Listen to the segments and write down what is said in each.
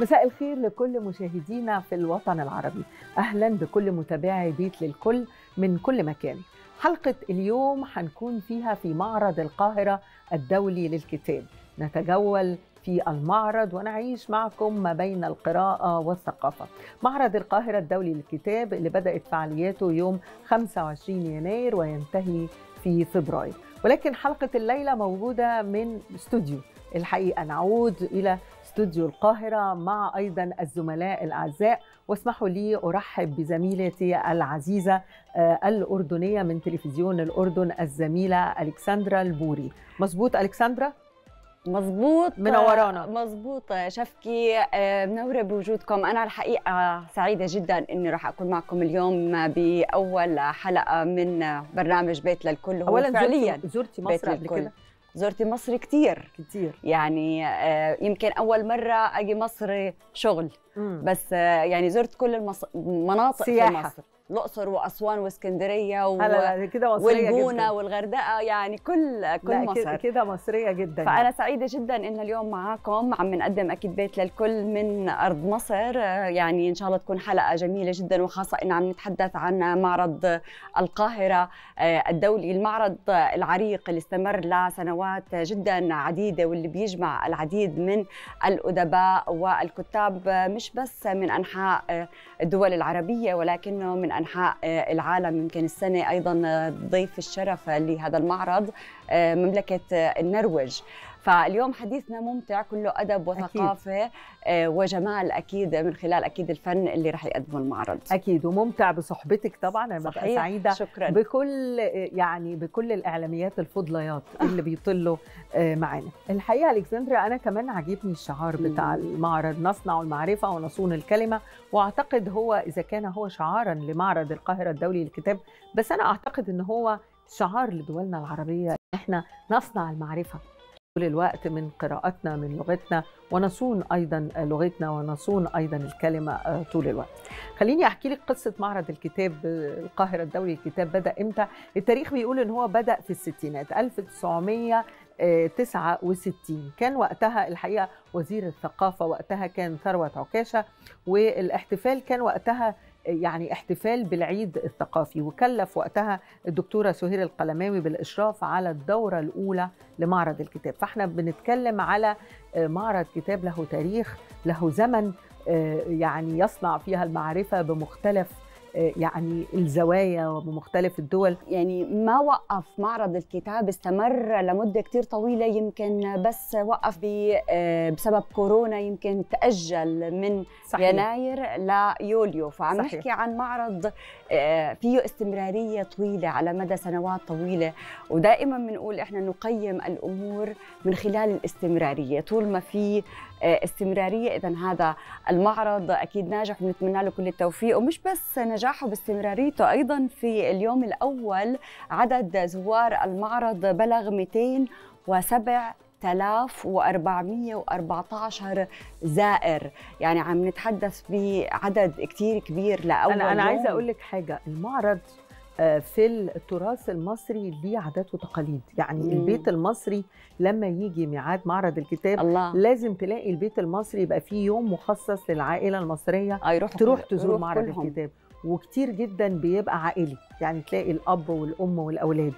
مساء الخير لكل مشاهدينا في الوطن العربي اهلا بكل متابعي بيت للكل من كل مكان حلقه اليوم هنكون فيها في معرض القاهره الدولي للكتاب نتجول في المعرض ونعيش معكم ما بين القراءة والثقافة معرض القاهرة الدولي للكتاب اللي بدأت فعالياته يوم 25 يناير وينتهي في فبراير ولكن حلقة الليلة موجودة من استوديو الحقيقة نعود إلى استوديو القاهرة مع أيضا الزملاء الأعزاء واسمحوا لي أرحب بزميلتي العزيزة آه، الأردنية من تلفزيون الأردن الزميلة ألكسندرا البوري مظبوط ألكسندرا؟ مظبوط منورانا مظبوط شفكي آه، منوره بوجودكم انا الحقيقه سعيده جدا اني راح اكون معكم اليوم باول حلقه من برنامج بيت للكل هو اولا فعليا زرتي مصر قبل كده زرتي مصر كتير كتير يعني آه، يمكن اول مره اجي مصر شغل مم. بس آه، يعني زرت كل المناطق سياحة. في مصر الاقصر واسوان واسكندريه و... لا لا كده مصريه والجونه جداً. والغردقه يعني كل كل لا مصر كده مصريه جدا فانا سعيده جدا ان اليوم معاكم عم نقدم اكيد بيت للكل من ارض مصر يعني ان شاء الله تكون حلقه جميله جدا وخاصه ان عم نتحدث عن معرض القاهره آه، الدولي المعرض العريق اللي استمر لسنوات جدا عديده واللي بيجمع العديد من الادباء والكتاب مش بس من انحاء الدول العربيه ولكنه من أنحاء آه، العالم يمكن السنة أيضا آه، ضيف الشرف لهذا المعرض آه، مملكة النرويج فاليوم حديثنا ممتع كله أدب وثقافة أكيد. آه، وجمال أكيد من خلال أكيد الفن اللي رح يقدمه المعرض أكيد وممتع بصحبتك طبعا أنا ببقى سعيدة شكرا بكل يعني بكل الإعلاميات الفضليات آه. اللي بيطلوا آه، معانا الحقيقة الكسندريا أنا كمان عجبني الشعار بتاع المعرض نصنع المعرفة ونصون الكلمة وأعتقد هو إذا كان هو شعارا لمعرض القاهرة الدولي للكتاب بس أنا أعتقد أن هو شعار لدولنا العربية احنا نصنع المعرفة طول الوقت من قراءتنا من لغتنا ونصون ايضا لغتنا ونصون ايضا الكلمه آه، طول الوقت. خليني احكي لك قصه معرض الكتاب آه، القاهره الدولي الكتاب بدا امتى؟ التاريخ بيقول ان هو بدا في الستينات 1969 كان وقتها الحقيقه وزير الثقافه وقتها كان ثروت عكاشه والاحتفال كان وقتها يعني احتفال بالعيد الثقافي وكلف وقتها الدكتورة سهير القلماوي بالإشراف على الدورة الأولى لمعرض الكتاب فاحنا بنتكلم على آه، معرض كتاب له تاريخ له زمن آه، يعني يصنع فيها المعرفة بمختلف يعني الزوايا وبمختلف الدول يعني ما وقف معرض الكتاب استمر لمدة كتير طويلة يمكن بس وقف آه، بسبب كورونا يمكن تأجل من صحيح. يناير ليوليو فعم صحيح. نحكي عن معرض آه، فيه استمرارية طويلة على مدى سنوات طويلة ودائما بنقول إحنا نقيم الأمور من خلال الاستمرارية طول ما في آه، استمراريه اذا هذا المعرض اكيد ناجح ونتمنى له كل التوفيق ومش بس نجاحه باستمراريته ايضا في اليوم الاول عدد زوار المعرض بلغ 207 6414 زائر يعني عم نتحدث بعدد كتير كبير لأول أنا, أنا عايزة أقول لك حاجة المعرض آه، في التراث المصري ليه عادات وتقاليد يعني مم. البيت المصري لما يجي ميعاد معرض الكتاب الله. لازم تلاقي البيت المصري يبقى فيه يوم مخصص للعائله المصريه تروح تزور معرض كلهم. الكتاب وكتير جدا بيبقى عائلي يعني تلاقي الاب والام والاولاد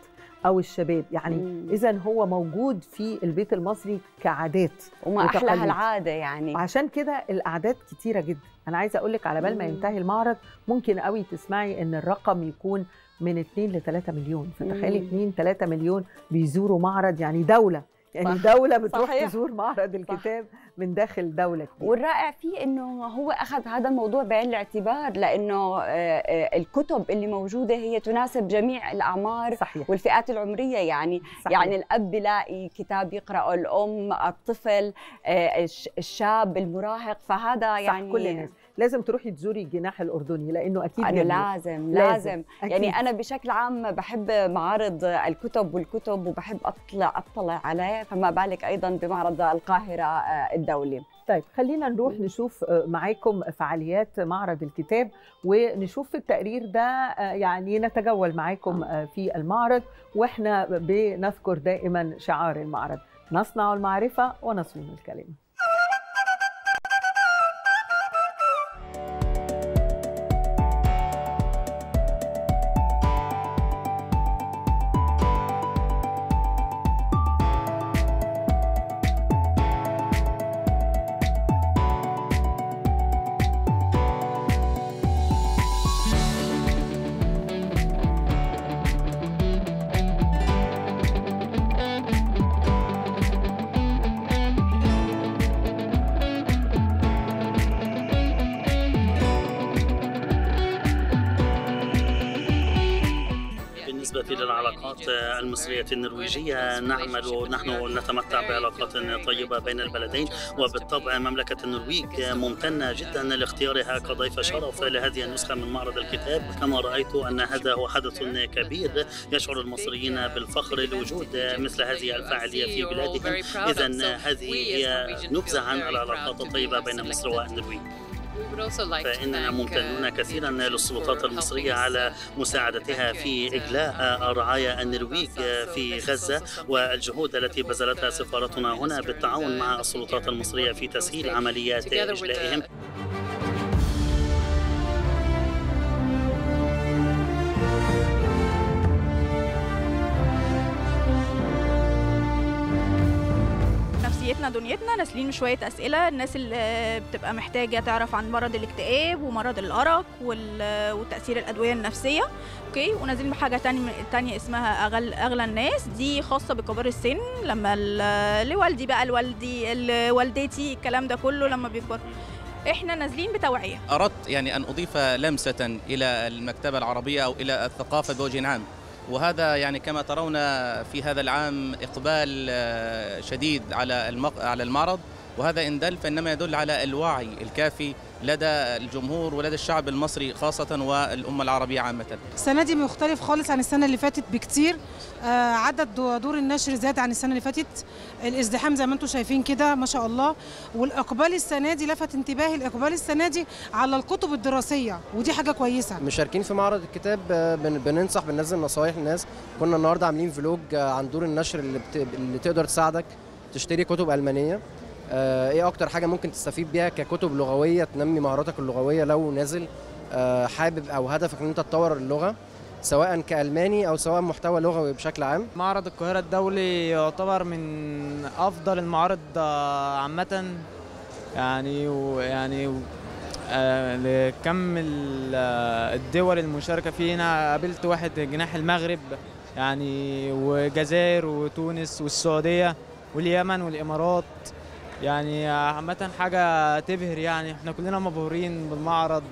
او الشباب يعني اذا هو موجود في البيت المصري كعادات وما احلاها العاده يعني عشان كده الاعداد كتيره جدا انا عايزه اقول لك على بال ما ينتهي المعرض ممكن قوي تسمعي ان الرقم يكون من 2 ل 3 مليون فتخيلي 2 3 مليون بيزوروا معرض يعني دوله يعني صح. دوله بتروح صحيح. تزور معرض الكتاب صح. من داخل دوله كبيرة. والرائع فيه انه هو اخذ هذا الموضوع بعين الاعتبار لانه آه، آه، الكتب اللي موجوده هي تناسب جميع الاعمار صحيح. والفئات العمريه يعني صحيح. يعني الاب بيلاقي كتاب يقراه الام الطفل آه، الشاب المراهق فهذا يعني صح كل يعني الناس لازم تروحي تزوري الجناح الاردني لانه اكيد انا لازم لازم, يعني أكيد. يعني انا بشكل عام بحب معارض الكتب والكتب وبحب اطلع اطلع عليه فما بالك ايضا بمعرض القاهره آه، الدولي طيب خلينا نروح نشوف آه، معاكم فعاليات معرض الكتاب ونشوف في التقرير ده آه، يعني نتجول معاكم في المعرض واحنا بنذكر دائما شعار المعرض نصنع المعرفه ونصون الكلمه العلاقات المصرية النرويجية نعمل نحن نتمتع بعلاقات طيبة بين البلدين وبالطبع مملكة النرويج ممتنة جدا لاختيارها كضيف شرف لهذه النسخة من معرض الكتاب كما رأيت أن هذا هو حدث كبير يشعر المصريين بالفخر لوجود مثل هذه الفعالية في بلادهم إذا هذه هي نبذة عن العلاقات الطيبة بين مصر والنرويج فإننا uh, ممتنون كثيرا للسلطات المصرية على uh, مساعدتها في uh, إجلاء الرعاية النرويج في غزة والجهود التي بذلتها سفارتنا هنا بالتعاون مع السلطات المصرية في تسهيل عمليات إجلائهم دنيتنا نازلين شويه اسئله الناس اللي بتبقى محتاجه تعرف عن مرض الاكتئاب ومرض الارق وتاثير الادويه النفسيه اوكي ونازلين بحاجه تانية, تانية اسمها أغل اغلى الناس دي خاصه بكبار السن لما لوالدي بقى لوالدي لوالدتي الكلام ده كله لما بيكبر احنا نازلين بتوعيه اردت يعني ان اضيف لمسه الى المكتبه العربيه او الى الثقافه بوجه عام وهذا يعني كما ترون في هذا العام إقبال آه، شديد على على المعرض وهذا إن دل فإنما يدل على الوعي الكافي لدى الجمهور ولدى الشعب المصري خاصة والأمة العربية عامة السنة دي مختلف خالص عن السنة اللي فاتت بكتير آه، عدد دور النشر زاد عن السنة اللي فاتت الازدحام زي ما انتم شايفين كده ما شاء الله والإقبال السنة دي لفت انتباهي الإقبال السنة دي على الكتب الدراسية ودي حاجة كويسة مشاركين في معرض الكتاب آه، بننصح بننزل نصايح للناس كنا النهارده عاملين فلوج آه، عن دور النشر اللي, بت... اللي تقدر تساعدك تشتري كتب ألمانية آه، ايه اكتر حاجه ممكن تستفيد بيها ككتب لغويه تنمي مهاراتك اللغويه لو نازل آه، حابب او هدفك ان انت تطور اللغه سواء كالماني او سواء محتوى لغوي بشكل عام معرض القاهره الدولي يعتبر من افضل المعارض آه، عامه يعني ويعني لكم الدول المشاركه فينا قابلت واحد جناح المغرب يعني وجزائر وتونس والسعوديه واليمن والامارات يعني عامة حاجة تبهر يعني احنا كلنا مبهورين بالمعرض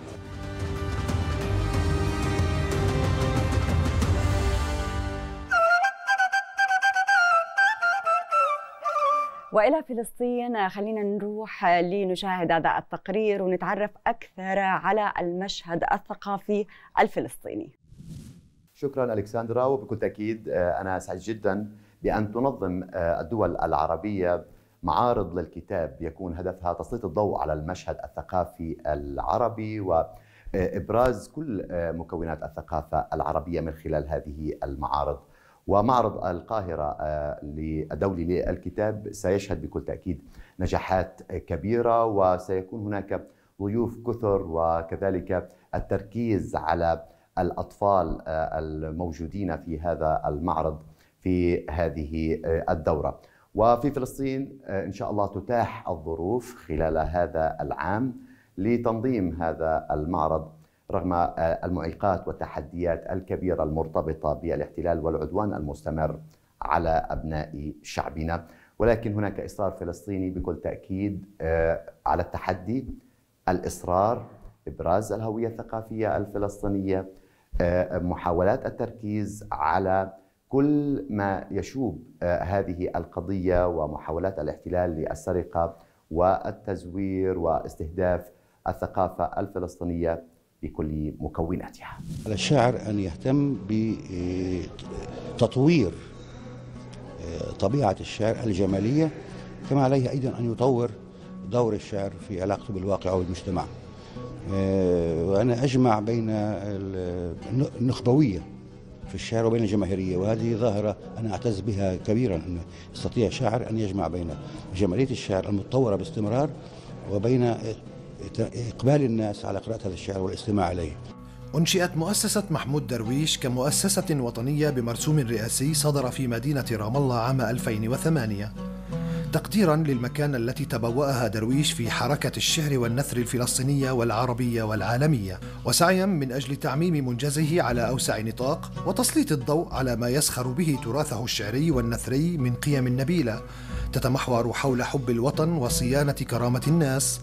والى فلسطين خلينا نروح لنشاهد هذا التقرير ونتعرف اكثر على المشهد الثقافي الفلسطيني. شكرا الكسندرا وبكل تاكيد آه، انا سعيد جدا بان تنظم آه، الدول العربيه معارض للكتاب يكون هدفها تسليط الضوء على المشهد الثقافي العربي و آه، ابراز كل آه، مكونات الثقافه العربيه من خلال هذه المعارض ومعرض القاهره الدولي آه، للكتاب سيشهد بكل تاكيد نجاحات كبيره وسيكون هناك ضيوف كثر وكذلك التركيز على الاطفال الموجودين في هذا المعرض في هذه الدوره وفي فلسطين آه، إن شاء الله تتاح الظروف خلال هذا العام لتنظيم هذا المعرض رغم آه، المعيقات والتحديات الكبيرة المرتبطة بالاحتلال والعدوان المستمر على أبناء شعبنا ولكن هناك إصرار فلسطيني بكل تأكيد آه، على التحدي الإصرار إبراز الهوية الثقافية الفلسطينية محاولات التركيز على كل ما يشوب آه، هذه القضية ومحاولات الاحتلال للسرقة والتزوير واستهداف الثقافة الفلسطينية بكل مكوناتها على الشاعر أن يهتم بتطوير آه، آه، طبيعة الشعر الجمالية كما عليه أيضا أن يطور دور الشعر في علاقته بالواقع والمجتمع وأنا أجمع بين النخبوية في الشعر وبين الجماهيرية وهذه ظاهرة أنا أعتز بها كبيرا أن يستطيع شاعر أن يجمع بين جمالية الشعر المتطورة باستمرار وبين إقبال الناس على قراءة هذا الشعر والاستماع اليه. أنشئت مؤسسة محمود درويش كمؤسسة وطنية بمرسوم رئاسي صدر في مدينة رام الله عام 2008 تقديرا للمكانة التي تبوأها درويش في حركة الشعر والنثر الفلسطينية والعربية والعالمية وسعيا من أجل تعميم منجزه على أوسع نطاق وتسليط الضوء على ما يسخر به تراثه الشعري والنثري من قيم نبيلة تتمحور حول حب الوطن وصيانة كرامة الناس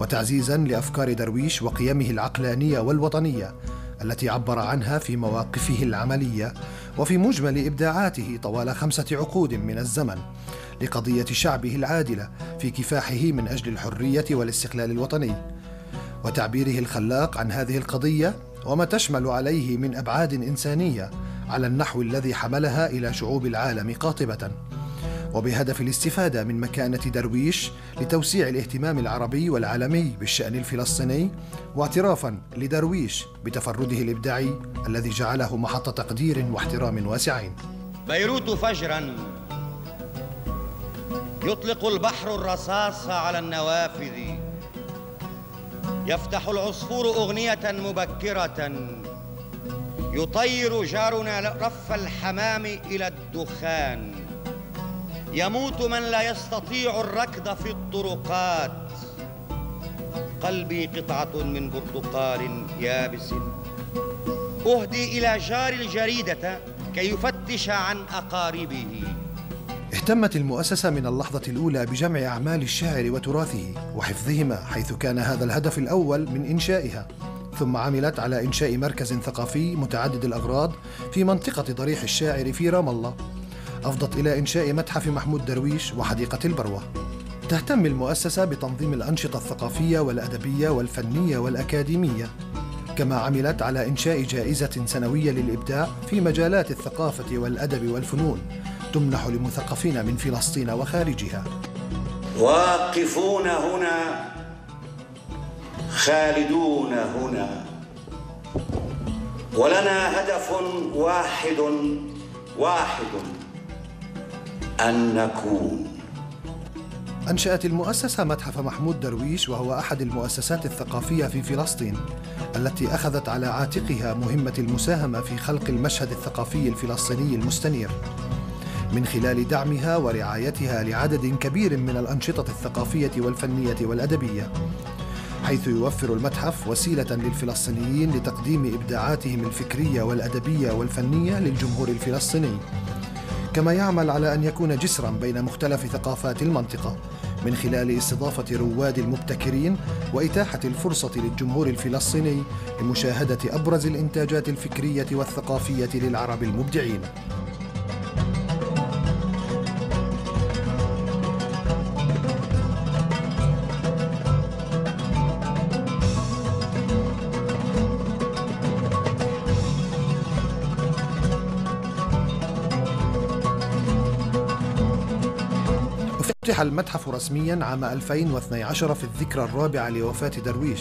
وتعزيزا لأفكار درويش وقيمه العقلانية والوطنية التي عبر عنها في مواقفه العملية وفي مجمل إبداعاته طوال خمسة عقود من الزمن لقضية شعبه العادلة في كفاحه من أجل الحرية والاستقلال الوطني وتعبيره الخلاق عن هذه القضية وما تشمل عليه من أبعاد إنسانية على النحو الذي حملها إلى شعوب العالم قاطبة وبهدف الاستفادة من مكانة درويش لتوسيع الاهتمام العربي والعالمي بالشأن الفلسطيني واعترافا لدرويش بتفرده الإبداعي الذي جعله محط تقدير واحترام واسعين بيروت فجرا يطلق البحر الرصاص على النوافذ يفتح العصفور أغنية مبكرة يطير جارنا رف الحمام إلى الدخان يموت من لا يستطيع الركض في الطرقات قلبي قطعة من برتقال يابس أهدي إلى جار الجريدة كي يفتش عن أقاربه اهتمت المؤسسة من اللحظة الأولى بجمع أعمال الشاعر وتراثه وحفظهما حيث كان هذا الهدف الأول من إنشائها ثم عملت على إنشاء مركز ثقافي متعدد الأغراض في منطقة ضريح الشاعر في رام الله أفضت إلى إنشاء متحف محمود درويش وحديقة البروة تهتم المؤسسة بتنظيم الأنشطة الثقافية والأدبية والفنية والأكاديمية كما عملت على إنشاء جائزة سنوية للإبداع في مجالات الثقافة والأدب والفنون تمنح لمثقفين من فلسطين وخارجها واقفون هنا خالدون هنا ولنا هدف واحد واحد أن نكون أنشأت المؤسسة متحف محمود درويش وهو أحد المؤسسات الثقافية في فلسطين التي أخذت على عاتقها مهمة المساهمة في خلق المشهد الثقافي الفلسطيني المستنير من خلال دعمها ورعايتها لعدد كبير من الأنشطة الثقافية والفنية والأدبية حيث يوفر المتحف وسيلة للفلسطينيين لتقديم إبداعاتهم الفكرية والأدبية والفنية للجمهور الفلسطيني كما يعمل على أن يكون جسرا بين مختلف ثقافات المنطقة من خلال استضافة رواد المبتكرين وإتاحة الفرصة للجمهور الفلسطيني لمشاهدة أبرز الإنتاجات الفكرية والثقافية للعرب المبدعين افتتح المتحف رسميا عام 2012 في الذكرى الرابعة لوفاة درويش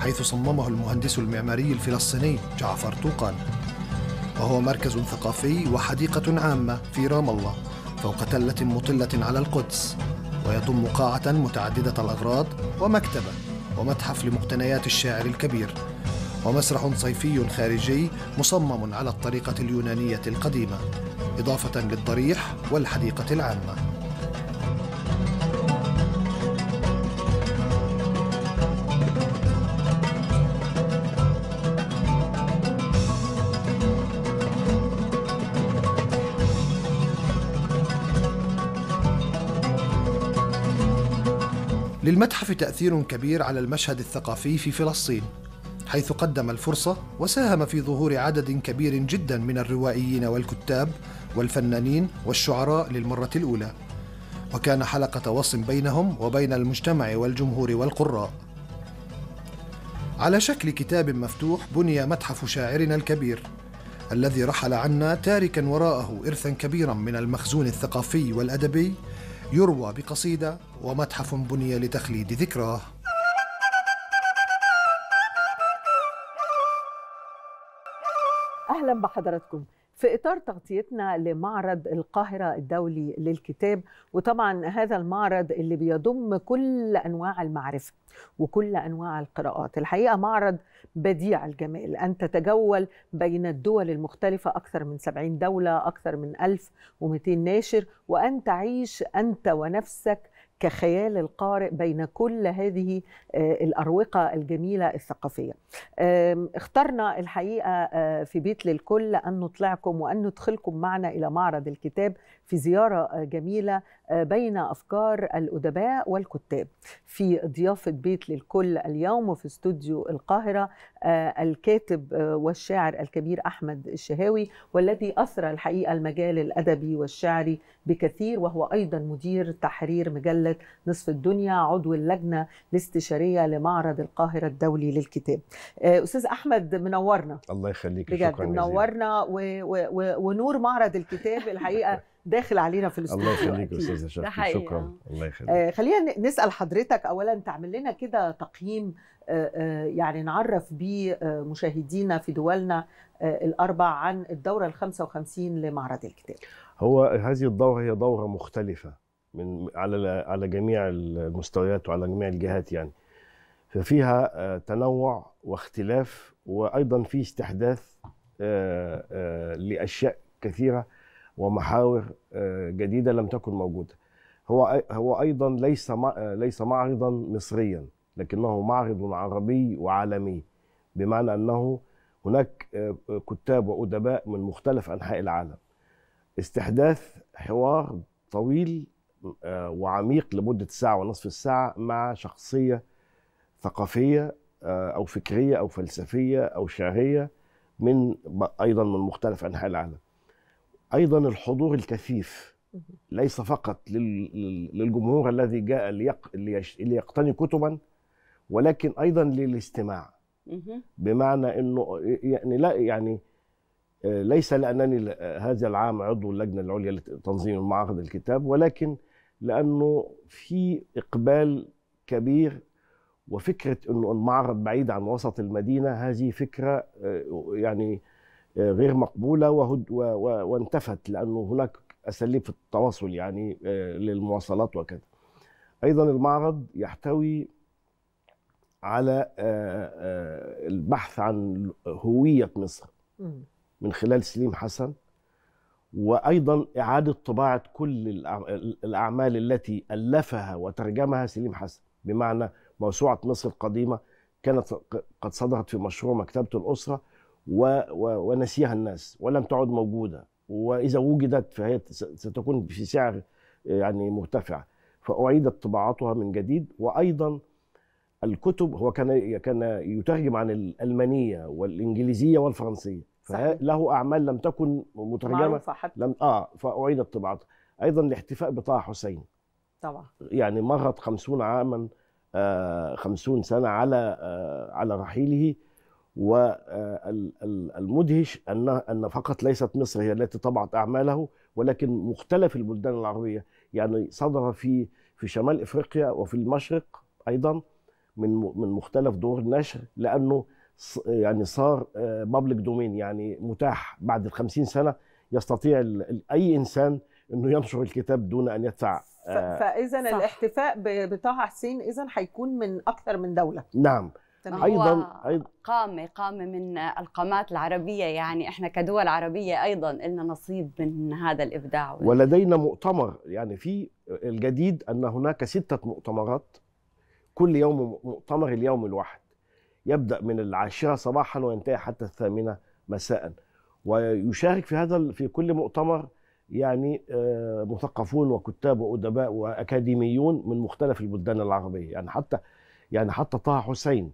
حيث صممه المهندس المعماري الفلسطيني جعفر طوقان وهو مركز ثقافي وحديقة عامة في رام الله فوق تلة مطلة على القدس ويضم قاعة متعددة الأغراض ومكتبة ومتحف لمقتنيات الشاعر الكبير ومسرح صيفي خارجي مصمم على الطريقة اليونانية القديمة إضافة للضريح والحديقة العامة للمتحف تأثير كبير على المشهد الثقافي في فلسطين حيث قدم الفرصة وساهم في ظهور عدد كبير جدا من الروائيين والكتاب والفنانين والشعراء للمرة الأولى وكان حلقة وصل بينهم وبين المجتمع والجمهور والقراء على شكل كتاب مفتوح بني متحف شاعرنا الكبير الذي رحل عنا تاركا وراءه إرثا كبيرا من المخزون الثقافي والأدبي يروى بقصيدة ومتحف بني لتخليد ذكراه أهلا بحضراتكم في إطار تغطيتنا لمعرض القاهرة الدولي للكتاب وطبعا هذا المعرض اللي بيضم كل أنواع المعرفة وكل أنواع القراءات الحقيقة معرض بديع الجمال أن تتجول بين الدول المختلفة أكثر من 70 دولة أكثر من 1200 ناشر وأن تعيش أنت ونفسك كخيال القارئ بين كل هذه آه، الأروقة الجميلة الثقافية اخترنا الحقيقة آه، في بيت للكل أن نطلعكم وأن ندخلكم معنا إلى معرض الكتاب في زيارة آه، جميلة آه، بين أفكار الأدباء والكتاب في ضيافة بيت للكل اليوم في استوديو القاهرة آه، الكاتب والشاعر الكبير أحمد الشهاوي والذي أثرى الحقيقة المجال الأدبي والشعري بكثير وهو أيضا مدير تحرير مجلة نصف الدنيا عضو اللجنة الاستشارية لمعرض القاهرة الدولي للكتاب أستاذ أحمد منورنا الله يخليك بجد شكرا منورنا و... و... و... ونور معرض الكتاب الحقيقة داخل علينا في الاستوديو الله يخليك استاذه شفتي شكرا آه. الله يخليك آه خلينا نسال حضرتك اولا تعمل لنا كده تقييم آه، آه، يعني نعرف بيه مشاهدينا في دولنا الاربع عن الدوره ال 55 لمعرض الكتاب هو هذه الدوره هي دوره مختلفه من على على جميع المستويات وعلى جميع الجهات يعني ففيها تنوع واختلاف وايضا في استحداث لاشياء كثيره ومحاور آه، جديده لم تكن موجوده هو هو ايضا ليس آه، ليس معرضا مصريا لكنه معرض عربي وعالمي بمعنى انه هناك آه، كتاب وادباء من مختلف انحاء العالم استحداث حوار طويل وعميق لمده ساعه ونصف الساعه مع شخصيه ثقافيه او فكريه او فلسفيه او شعريه من ايضا من مختلف انحاء العالم ايضا الحضور الكثيف ليس فقط للجمهور الذي جاء ليقتني كتبا ولكن ايضا للاستماع بمعنى انه يعني لا يعني آه، ليس لانني آه، هذا العام عضو اللجنه العليا لتنظيم معرض الكتاب ولكن لانه في اقبال كبير وفكره انه المعرض بعيد عن وسط المدينه هذه فكره آه، يعني غير مقبولة وانتفت لأنه هناك أساليب في التواصل يعني آه، للمواصلات وكذا أيضا المعرض يحتوي على آه، آه، البحث عن هوية مصر من خلال سليم حسن وأيضا إعادة طباعة كل الأعمال التي ألفها وترجمها سليم حسن بمعنى موسوعة مصر القديمة كانت قد صدرت في مشروع مكتبة الأسرة و و ونسيها الناس ولم تعد موجودة وإذا وجدت فهي ستكون في سعر يعني مرتفع فأعيدت طباعتها من جديد وأيضا الكتب هو كان كان يترجم عن الألمانية والإنجليزية والفرنسية فله أعمال لم تكن مترجمة لم آه فأعيدت طباعتها أيضا الاحتفاء بطه حسين طبعا يعني مرت خمسون عاما آه، خمسون سنة على آه، على رحيله والمدهش أن أن فقط ليست مصر هي التي طبعت أعماله ولكن مختلف البلدان العربية يعني صدر في في شمال إفريقيا وفي المشرق أيضا من من مختلف دور النشر لأنه يعني صار بابليك آه، دومين يعني متاح بعد ال 50 سنة يستطيع أي إنسان انه ينشر الكتاب دون ان يدفع فاذا آه، الاحتفاء بطه حسين اذا هيكون من اكثر من دوله نعم ايضا ايضا قامه قامه من القامات العربيه يعني احنا كدول عربيه ايضا لنا نصيب من هذا الابداع ولدينا مؤتمر يعني في الجديد ان هناك سته مؤتمرات كل يوم مؤتمر اليوم الواحد يبدا من العاشره صباحا وينتهي حتى الثامنه مساء ويشارك في هذا في كل مؤتمر يعني آه، مثقفون وكتاب وادباء واكاديميون من مختلف البلدان العربيه يعني حتى يعني حتى طه حسين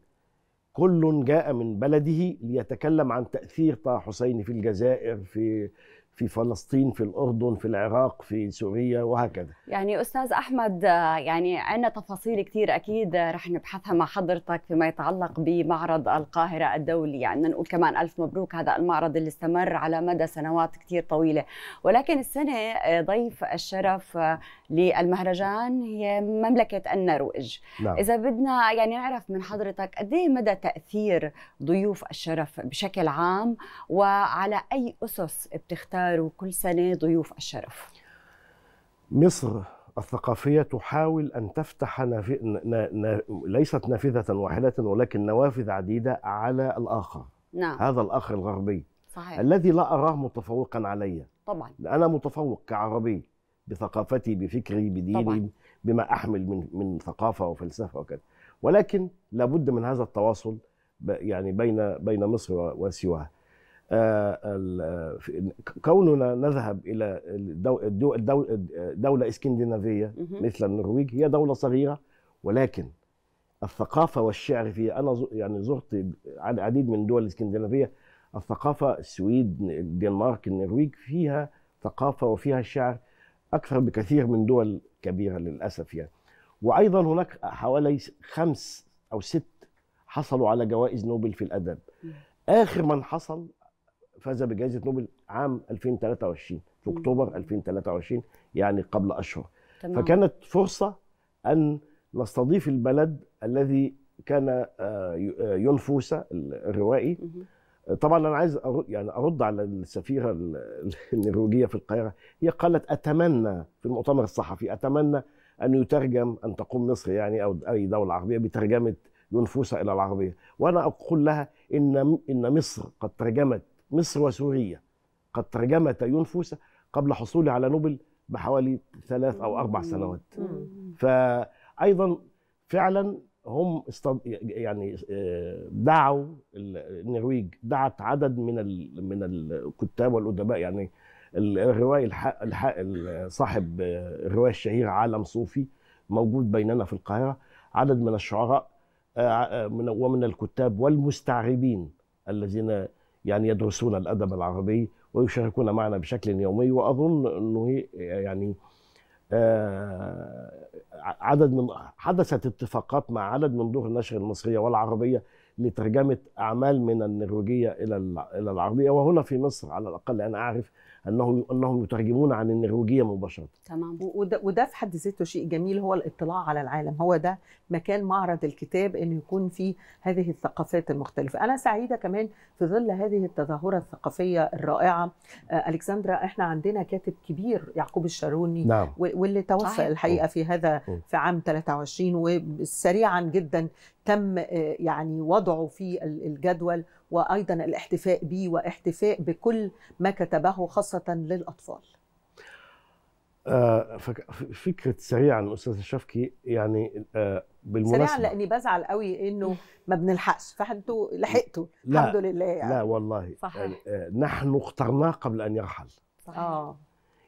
كل جاء من بلده ليتكلم عن تأثير طه حسين في الجزائر في في فلسطين في الأردن في العراق في سوريا وهكذا يعني أستاذ أحمد يعني عندنا تفاصيل كثير أكيد رح نبحثها مع حضرتك فيما يتعلق بمعرض القاهرة الدولي يعني نقول كمان ألف مبروك هذا المعرض اللي استمر على مدى سنوات كثير طويلة ولكن السنة ضيف الشرف للمهرجان هي مملكة النرويج نعم. إذا بدنا يعني نعرف من حضرتك قد إيه مدى تأثير ضيوف الشرف بشكل عام وعلى أي أسس بتختار الأنوار وكل سنة ضيوف الشرف مصر الثقافية تحاول أن تفتح ن... ن... ن... ليست نافذة واحدة ولكن نوافذ عديدة على الآخر نعم. هذا الآخر الغربي صحيح. الذي لا أراه متفوقا علي طبعا أنا متفوق كعربي بثقافتي بفكري بديني طبعا. بما أحمل من, من ثقافة وفلسفة وكذا ولكن لابد من هذا التواصل يعني بين بين مصر وسواها آه، آه، كوننا نذهب الى دوله اسكندنافيه مثل النرويج هي دوله صغيره ولكن الثقافه والشعر فيها انا يعني زرت العديد من الدول الاسكندنافيه الثقافه السويد الدنمارك النرويج فيها ثقافه وفيها شعر اكثر بكثير من دول كبيره للاسف يعني وايضا هناك حوالي خمس او ست حصلوا على جوائز نوبل في الادب اخر من حصل فاز بجائزه نوبل عام 2023 في اكتوبر 2023 يعني قبل اشهر تمام. فكانت فرصه ان نستضيف البلد الذي كان آه، آه، ينفوس الروائي طبعا انا عايز أرد يعني ارد على السفيره النرويجيه في القاهره هي قالت اتمنى في المؤتمر الصحفي اتمنى ان يترجم ان تقوم مصر يعني او اي دوله عربيه بترجمه ينفوس الى العربيه وانا اقول لها ان ان مصر قد ترجمت مصر وسوريا قد ترجمتا ينفوس قبل حصولي على نوبل بحوالي ثلاث أو أربع سنوات فأيضا فعلا هم استض... يعني آه، دعوا النرويج دعت عدد من ال... من الكتاب والادباء يعني الروايه الح... الح... صاحب آه، الروايه الشهيره عالم صوفي موجود بيننا في القاهره عدد من الشعراء آه، ومن الكتاب والمستعربين الذين يعني يدرسون الادب العربي ويشاركون معنا بشكل يومي واظن انه يعني آه، عدد من حدثت اتفاقات مع عدد من دور النشر المصريه والعربيه لترجمه اعمال من النرويجيه الى الى العربيه وهنا في مصر على الاقل انا اعرف انه انهم يترجمون عن النرويجيه مباشره تمام وده, وده في حد ذاته شيء جميل هو الاطلاع على العالم هو ده مكان معرض الكتاب انه يكون فيه هذه الثقافات المختلفه انا سعيده كمان في ظل هذه التظاهره الثقافيه الرائعه آه الكسندرا احنا عندنا كاتب كبير يعقوب الشاروني نعم. واللي توفى صحيح. الحقيقه في هذا في عام 23 وسريعا جدا تم آه، يعني وضعه في الجدول وايضا الاحتفاء به واحتفاء بكل ما كتبه خاصه للاطفال آه، فكره سريعا استاذ شفكي يعني آه، بالمناسبه سريعا لاني بزعل قوي انه ما بنلحقش فانتوا لحقتوا الحمد لله يعني. لا والله صحيح. يعني آه، نحن اخترناه قبل ان يرحل صحيح. اه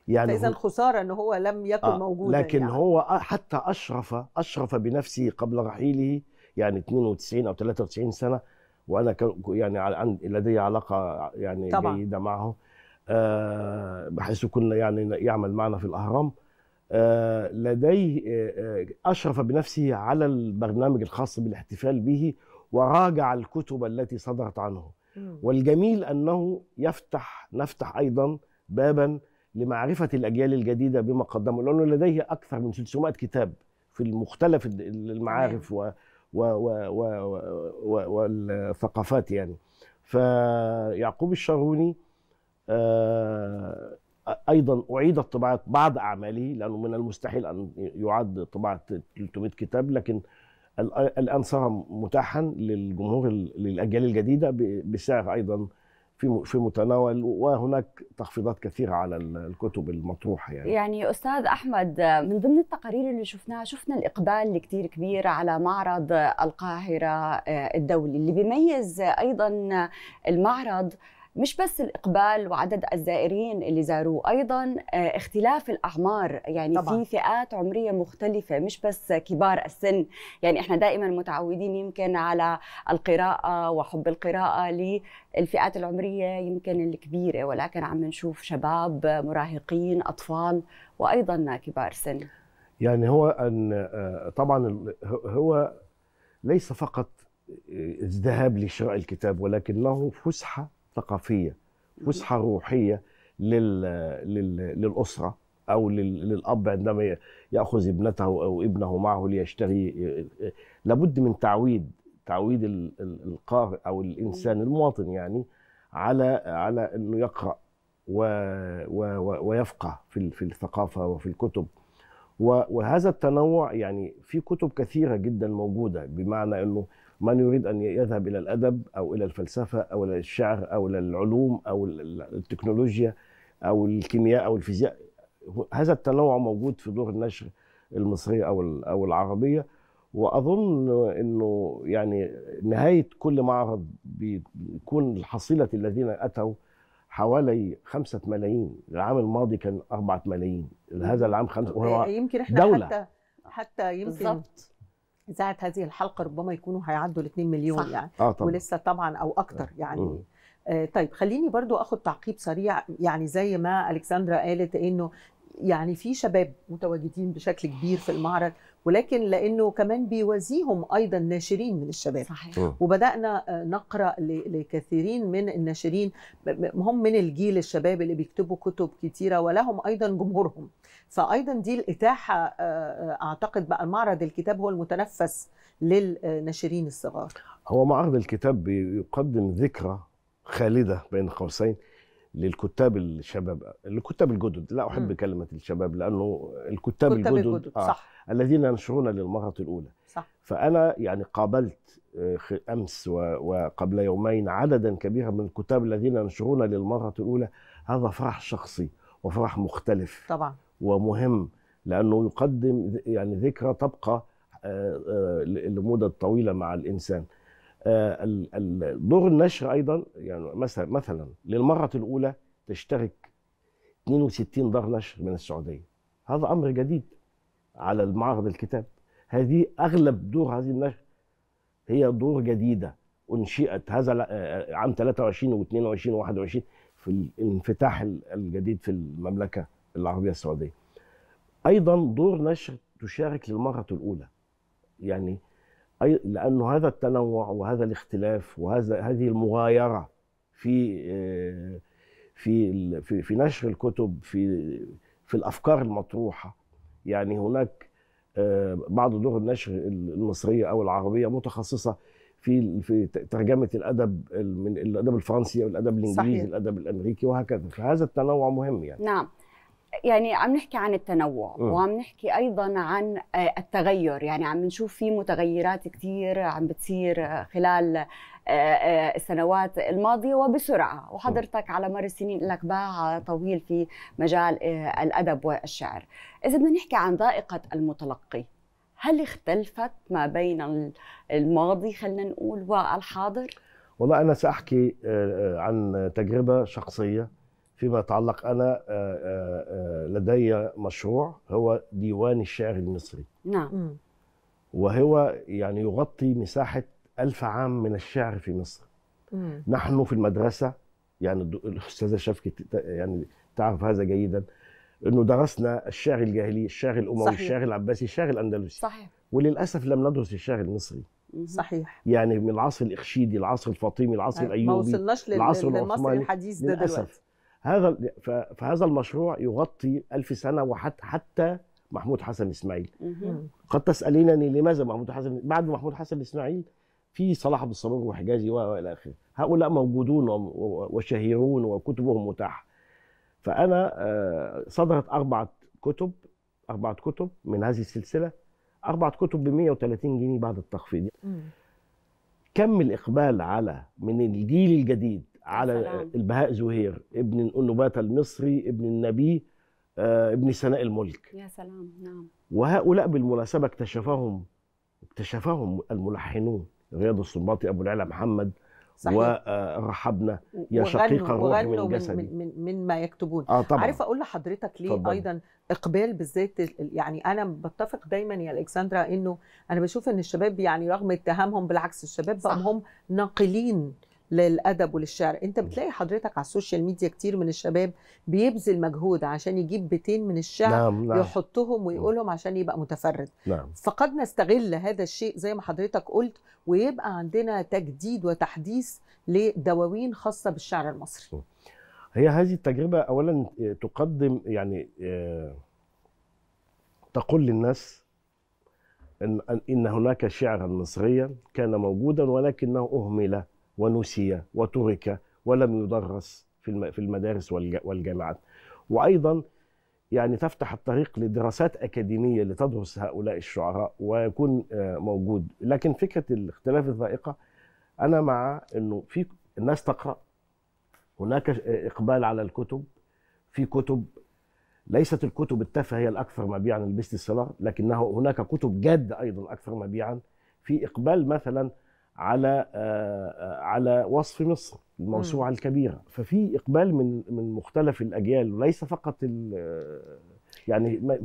يعني فاذا الخسارة ان هو لم يكن آه موجودا لكن يعني. هو حتى اشرف اشرف بنفسه قبل رحيله يعني 92 او 93 سنه وانا يعني لدي علاقه يعني طبعا. جيده معه آه، بحيث كنا يعني يعمل معنا في الاهرام آه، لديه آه، اشرف بنفسه على البرنامج الخاص بالاحتفال به وراجع الكتب التي صدرت عنه والجميل انه يفتح نفتح ايضا بابا لمعرفه الاجيال الجديده بما قدمه لانه لديه اكثر من 600 كتاب في مختلف المعارف و والثقافات يعني فيعقوب الشاروني آه، ايضا اعيدت طباعه بعض اعماله لانه من المستحيل ان يعد طباعه 300 كتاب لكن الان صار متاحا للجمهور للاجيال الجديده بسعر ايضا في في متناول وهناك تخفيضات كثيره على الكتب المطروحه يعني يعني استاذ احمد من ضمن التقارير اللي شفناها شفنا الاقبال كثير كبير على معرض القاهره الدولي اللي بيميز ايضا المعرض مش بس الإقبال وعدد الزائرين اللي زاروه أيضا آه، اختلاف الأعمار يعني طبعا. في فئات عمرية مختلفة مش بس كبار السن يعني إحنا دائما متعودين يمكن على القراءة وحب القراءة للفئات العمرية يمكن الكبيرة ولكن عم نشوف شباب مراهقين أطفال وأيضا كبار سن يعني هو أن آه، طبعا هو ليس فقط آه، الذهاب لشراء الكتاب ولكن له فسحه ثقافيه فسحه روحيه للاسره او للاب عندما ياخذ ابنته او ابنه معه ليشتري آه، آه، لابد من تعويد تعويد القارئ او الانسان المواطن يعني على على انه يقرا و... و... ويفقه في في الثقافه وفي الكتب وهذا التنوع يعني في كتب كثيره جدا موجوده بمعنى انه من يريد ان يذهب الى الادب او الى الفلسفه او الى الشعر او الى العلوم او التكنولوجيا او الكيمياء او الفيزياء هذا التنوع موجود في دور النشر المصريه او او العربيه واظن انه يعني نهايه كل معرض بيكون حصيله الذين اتوا حوالي خمسة ملايين العام الماضي كان أربعة ملايين هذا العام خمسة يمكن احنا دولة. حتى حتى يمكن بالضبط اذاعه هذه الحلقه ربما يكونوا هيعدوا ال 2 مليون صح. يعني آه طبعا. ولسه طبعا او اكتر آه. يعني آه طيب خليني برضو اخد تعقيب سريع يعني زي ما الكسندرا قالت انه يعني في شباب متواجدين بشكل كبير في المعرض ولكن لانه كمان بيوازيهم ايضا ناشرين من الشباب صحيح. وبدانا آه، نقرا لكثيرين من الناشرين هم من الجيل الشباب اللي بيكتبوا كتب كتيره ولهم ايضا جمهورهم فايضا دي الاتاحه آه، آه، اعتقد بقى معرض الكتاب هو المتنفس للناشرين الصغار هو معرض الكتاب بيقدم ذكرى خالده بين قوسين للكتاب الشباب الكتاب الجدد لا احب م. كلمه الشباب لانه الكتاب الجدد, الجدد. آه صح. الذين ينشرون للمره الاولى صح. فانا يعني قابلت آه، امس وقبل يومين عددا كبيرا من الكتاب الذين ينشرون للمره الاولى هذا فرح شخصي وفرح مختلف طبعا ومهم لانه يقدم يعني ذكرى تبقى آه، آه، لمده طويله مع الانسان آه، دور النشر ايضا يعني مثلا مثلا للمره الاولى تشترك 62 دار نشر من السعوديه هذا امر جديد على المعرض الكتاب هذه اغلب دور هذه النشر هي دور جديده انشئت هذا عام 23 و22 و21 في الانفتاح الجديد في المملكه العربيه السعوديه. ايضا دور نشر تشارك للمره الاولى. يعني أي لانه هذا التنوع وهذا الاختلاف وهذا هذه المغايره في آه، في في, في نشر الكتب في في الافكار المطروحه يعني هناك آه، بعض دور النشر المصريه او العربيه متخصصه في في ترجمه الادب من الادب الفرنسي او الادب الانجليزي صحيح. الادب الامريكي وهكذا فهذا التنوع مهم يعني نعم يعني عم نحكي عن التنوع م. وعم نحكي ايضا عن آه، التغير يعني عم نشوف في متغيرات كثير عم بتصير خلال آه، آه، السنوات الماضية وبسرعة وحضرتك على مر السنين لك باع طويل في مجال الأدب والشعر إذا بدنا نحكي عن ذائقة المتلقي هل اختلفت ما بين الماضي خلينا نقول والحاضر؟ والله أنا سأحكي عن تجربة شخصية فيما يتعلق انا آه، آه، آه، لدي مشروع هو ديوان الشعر المصري نعم وهو يعني يغطي مساحه ألف عام من الشعر في مصر مم. نحن في المدرسه يعني الاستاذه شفكي يعني تعرف هذا جيدا انه درسنا الشعر الجاهلي الشعر الاموي صحيح. الشعر العباسي الشعر الاندلسي صحيح وللاسف لم ندرس الشعر المصري صحيح يعني من العصر الاخشيدي العصر الفاطمي العصر طيب، الايوبي ما وصلناش للعصر العثماني الحديث ده للأسف. دلوقتي هذا فهذا المشروع يغطي ألف سنة وحتى حتى محمود حسن إسماعيل قد تسألينني لماذا محمود حسن بعد محمود حسن إسماعيل في صلاح عبد الصبور وحجازي والى اخره هؤلاء موجودون وشهيرون وكتبهم متاحه فانا آه، صدرت اربعه كتب اربعه كتب من هذه السلسله اربعه كتب ب 130 جنيه بعد التخفيض كم الاقبال على من الجيل الجديد على البهاء زهير ابن النبات المصري ابن النبي آه، ابن سناء الملك يا سلام نعم وهؤلاء بالمناسبة اكتشفهم اكتشفهم الملحنون رياض الصباطي أبو العلا محمد صحيح. ورحبنا يا شقيق الروح من جسدي من, من, من ما يكتبون آه طبعا. عارفه اقول لحضرتك ليه طبعا. ايضا اقبال بالذات يعني انا بتفق دايما يا الكسندرا انه انا بشوف ان الشباب يعني رغم اتهامهم بالعكس الشباب بقوا هم ناقلين للادب وللشعر انت بتلاقي حضرتك على السوشيال ميديا كتير من الشباب بيبذل مجهود عشان يجيب بيتين من الشعر نعم نعم. يحطهم ويقولهم عشان يبقى متفرد نعم. فقد نستغل هذا الشيء زي ما حضرتك قلت ويبقى عندنا تجديد وتحديث لدواوين خاصه بالشعر المصري هي هذه التجربه اولا آه، تقدم يعني آه، تقول للناس ان ان هناك شعرا مصريا كان موجودا ولكنه اهمل ونسي وترك ولم يدرس في المدارس والجامعات وأيضا يعني تفتح الطريق لدراسات أكاديمية لتدرس هؤلاء الشعراء ويكون آه، موجود لكن فكرة الاختلاف الذائقة أنا مع أنه في الناس تقرأ هناك آه، إقبال على الكتب في كتب ليست الكتب التافهة هي الأكثر مبيعا البيست سيلر لكنه هناك كتب جادة أيضا أكثر مبيعا في إقبال مثلا على آه، آه، على وصف مصر الموسوعه الكبيره ففي اقبال من من مختلف الاجيال وليس فقط آه، يعني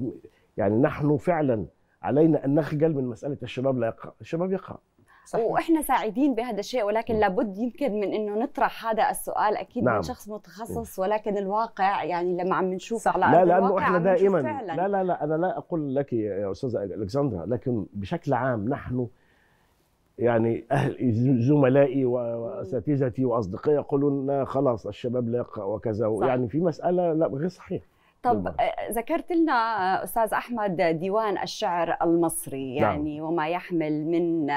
يعني نحن فعلا علينا ان نخجل من مساله الشباب لا يقرا الشباب يقرا صحيح. واحنا سعيدين بهذا الشيء ولكن لابد يمكن من انه نطرح هذا السؤال اكيد نعم. من شخص متخصص ولكن الواقع يعني لما عم نشوف على لا لانه احنا دائما لا لا لا انا لا اقول لك يا استاذه الكسندرا لكن بشكل عام نحن يعني اهل زملائي واساتذتي واصدقائي يقولون خلاص الشباب لا يقرا وكذا صح. يعني في مساله لا غير صحيحه طب آه، ذكرت لنا آه، استاذ احمد ديوان الشعر المصري نعم. يعني نعم. وما يحمل من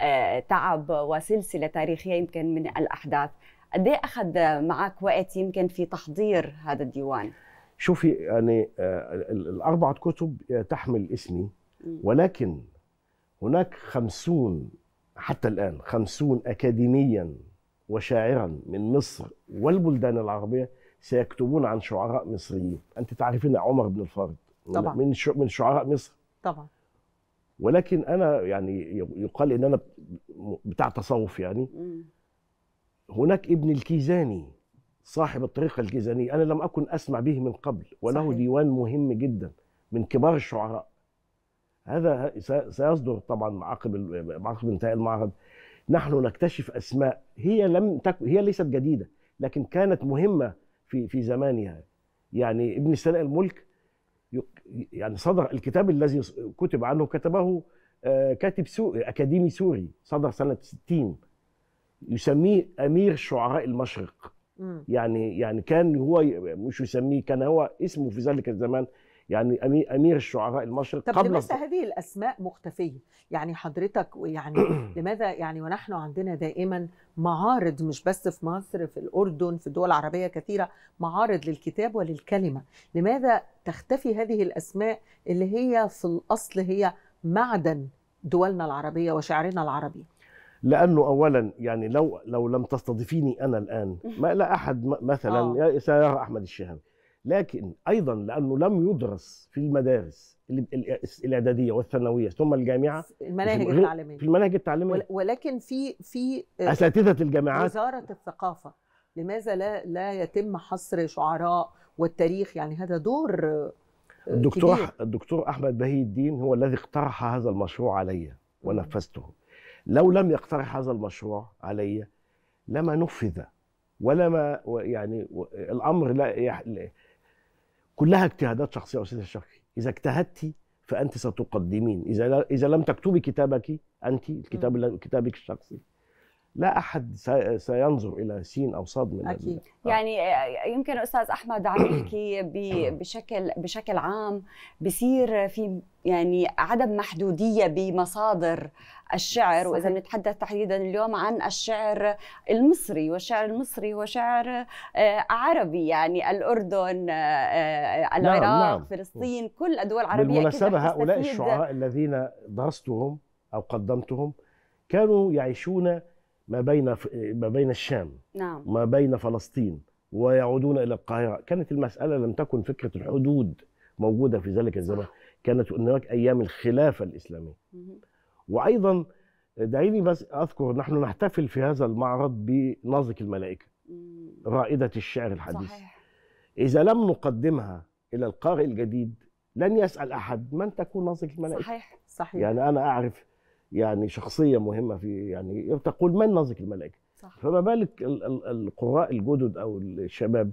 آه، تعب وسلسله تاريخيه يمكن من الاحداث قد ايه اخذ معك وقت يمكن في تحضير هذا الديوان شوفي يعني الاربعه كتب تحمل اسمي ولكن هناك خمسون حتى الآن خمسون أكاديميا وشاعرا من مصر والبلدان العربية سيكتبون عن شعراء مصريين أنت تعرفين عمر بن الفارض طبعا. من من شعراء مصر طبعا ولكن أنا يعني يقال إن أنا بتاع تصوف يعني هناك ابن الكيزاني صاحب الطريقة الكيزانية أنا لم أكن أسمع به من قبل وله صحيح. ديوان مهم جدا من كبار الشعراء هذا سيصدر طبعا عقب عقب انتهاء المعرض نحن نكتشف اسماء هي لم تك هي ليست جديده لكن كانت مهمه في في زمانها يعني ابن سناء الملك يعني صدر الكتاب الذي كتب عنه كتبه آه، كاتب سوري اكاديمي سوري صدر سنه 60 يسميه امير شعراء المشرق يعني يعني كان هو مش يسميه كان هو اسمه في ذلك الزمان يعني امير الشعراء المشرق طب قبل لماذا هذه الاسماء مختفيه يعني حضرتك يعني لماذا يعني ونحن عندنا دائما معارض مش بس في مصر في الاردن في دول عربيه كثيره معارض للكتاب وللكلمه لماذا تختفي هذه الاسماء اللي هي في الاصل هي معدن دولنا العربيه وشعرنا العربي لانه اولا يعني لو لو لم تستضيفيني انا الان ما لا احد مثلا آه. سيرى احمد الشهامي لكن ايضا لانه لم يدرس في المدارس الاعداديه والثانويه ثم الجامعه المناهج التعليميه في المناهج التعليميه ولكن في في آه، اساتذه الجامعات وزاره الثقافه لماذا لا لا يتم حصر شعراء والتاريخ يعني هذا دور آه، الدكتور كبير. الدكتور احمد بهي الدين هو الذي اقترح هذا المشروع علي ونفذته لو لم يقترح هذا المشروع علي لما نفذ ولما يعني الامر لا كلها اجتهادات شخصيه استاذ الشافعي اذا اجتهدت فانت ستقدمين اذا اذا لم تكتبي كتابك انت الكتاب كتابك الشخصي لا احد سينظر الى سين او صاد من اكيد آه. يعني آه، يمكن استاذ احمد عم يحكي بشكل بشكل عام بصير في يعني عدم محدوديه بمصادر الشعر واذا بنتحدث تحديدا اليوم عن الشعر المصري والشعر المصري هو شعر آه، عربي يعني الاردن آه، نعم، العراق نعم نعم. فلسطين كل الدول العربيه بالمناسبه هؤلاء الشعراء الذين درستهم او قدمتهم كانوا يعيشون ما بين ما بين الشام نعم. ما بين فلسطين ويعودون الى القاهره كانت المساله لم تكن فكره الحدود موجوده في ذلك الزمان كانت هناك ايام الخلافه الاسلاميه وايضا دعيني بس اذكر نحن نحتفل في هذا المعرض بنازك الملائكه رائده الشعر الحديث صحيح. اذا لم نقدمها الى القارئ الجديد لن يسال احد من تكون نازك الملائكه صحيح صحيح يعني انا اعرف يعني شخصيه مهمه في يعني تقول من نظرك الملائكه صح. فما بالك القراء الجدد او الشباب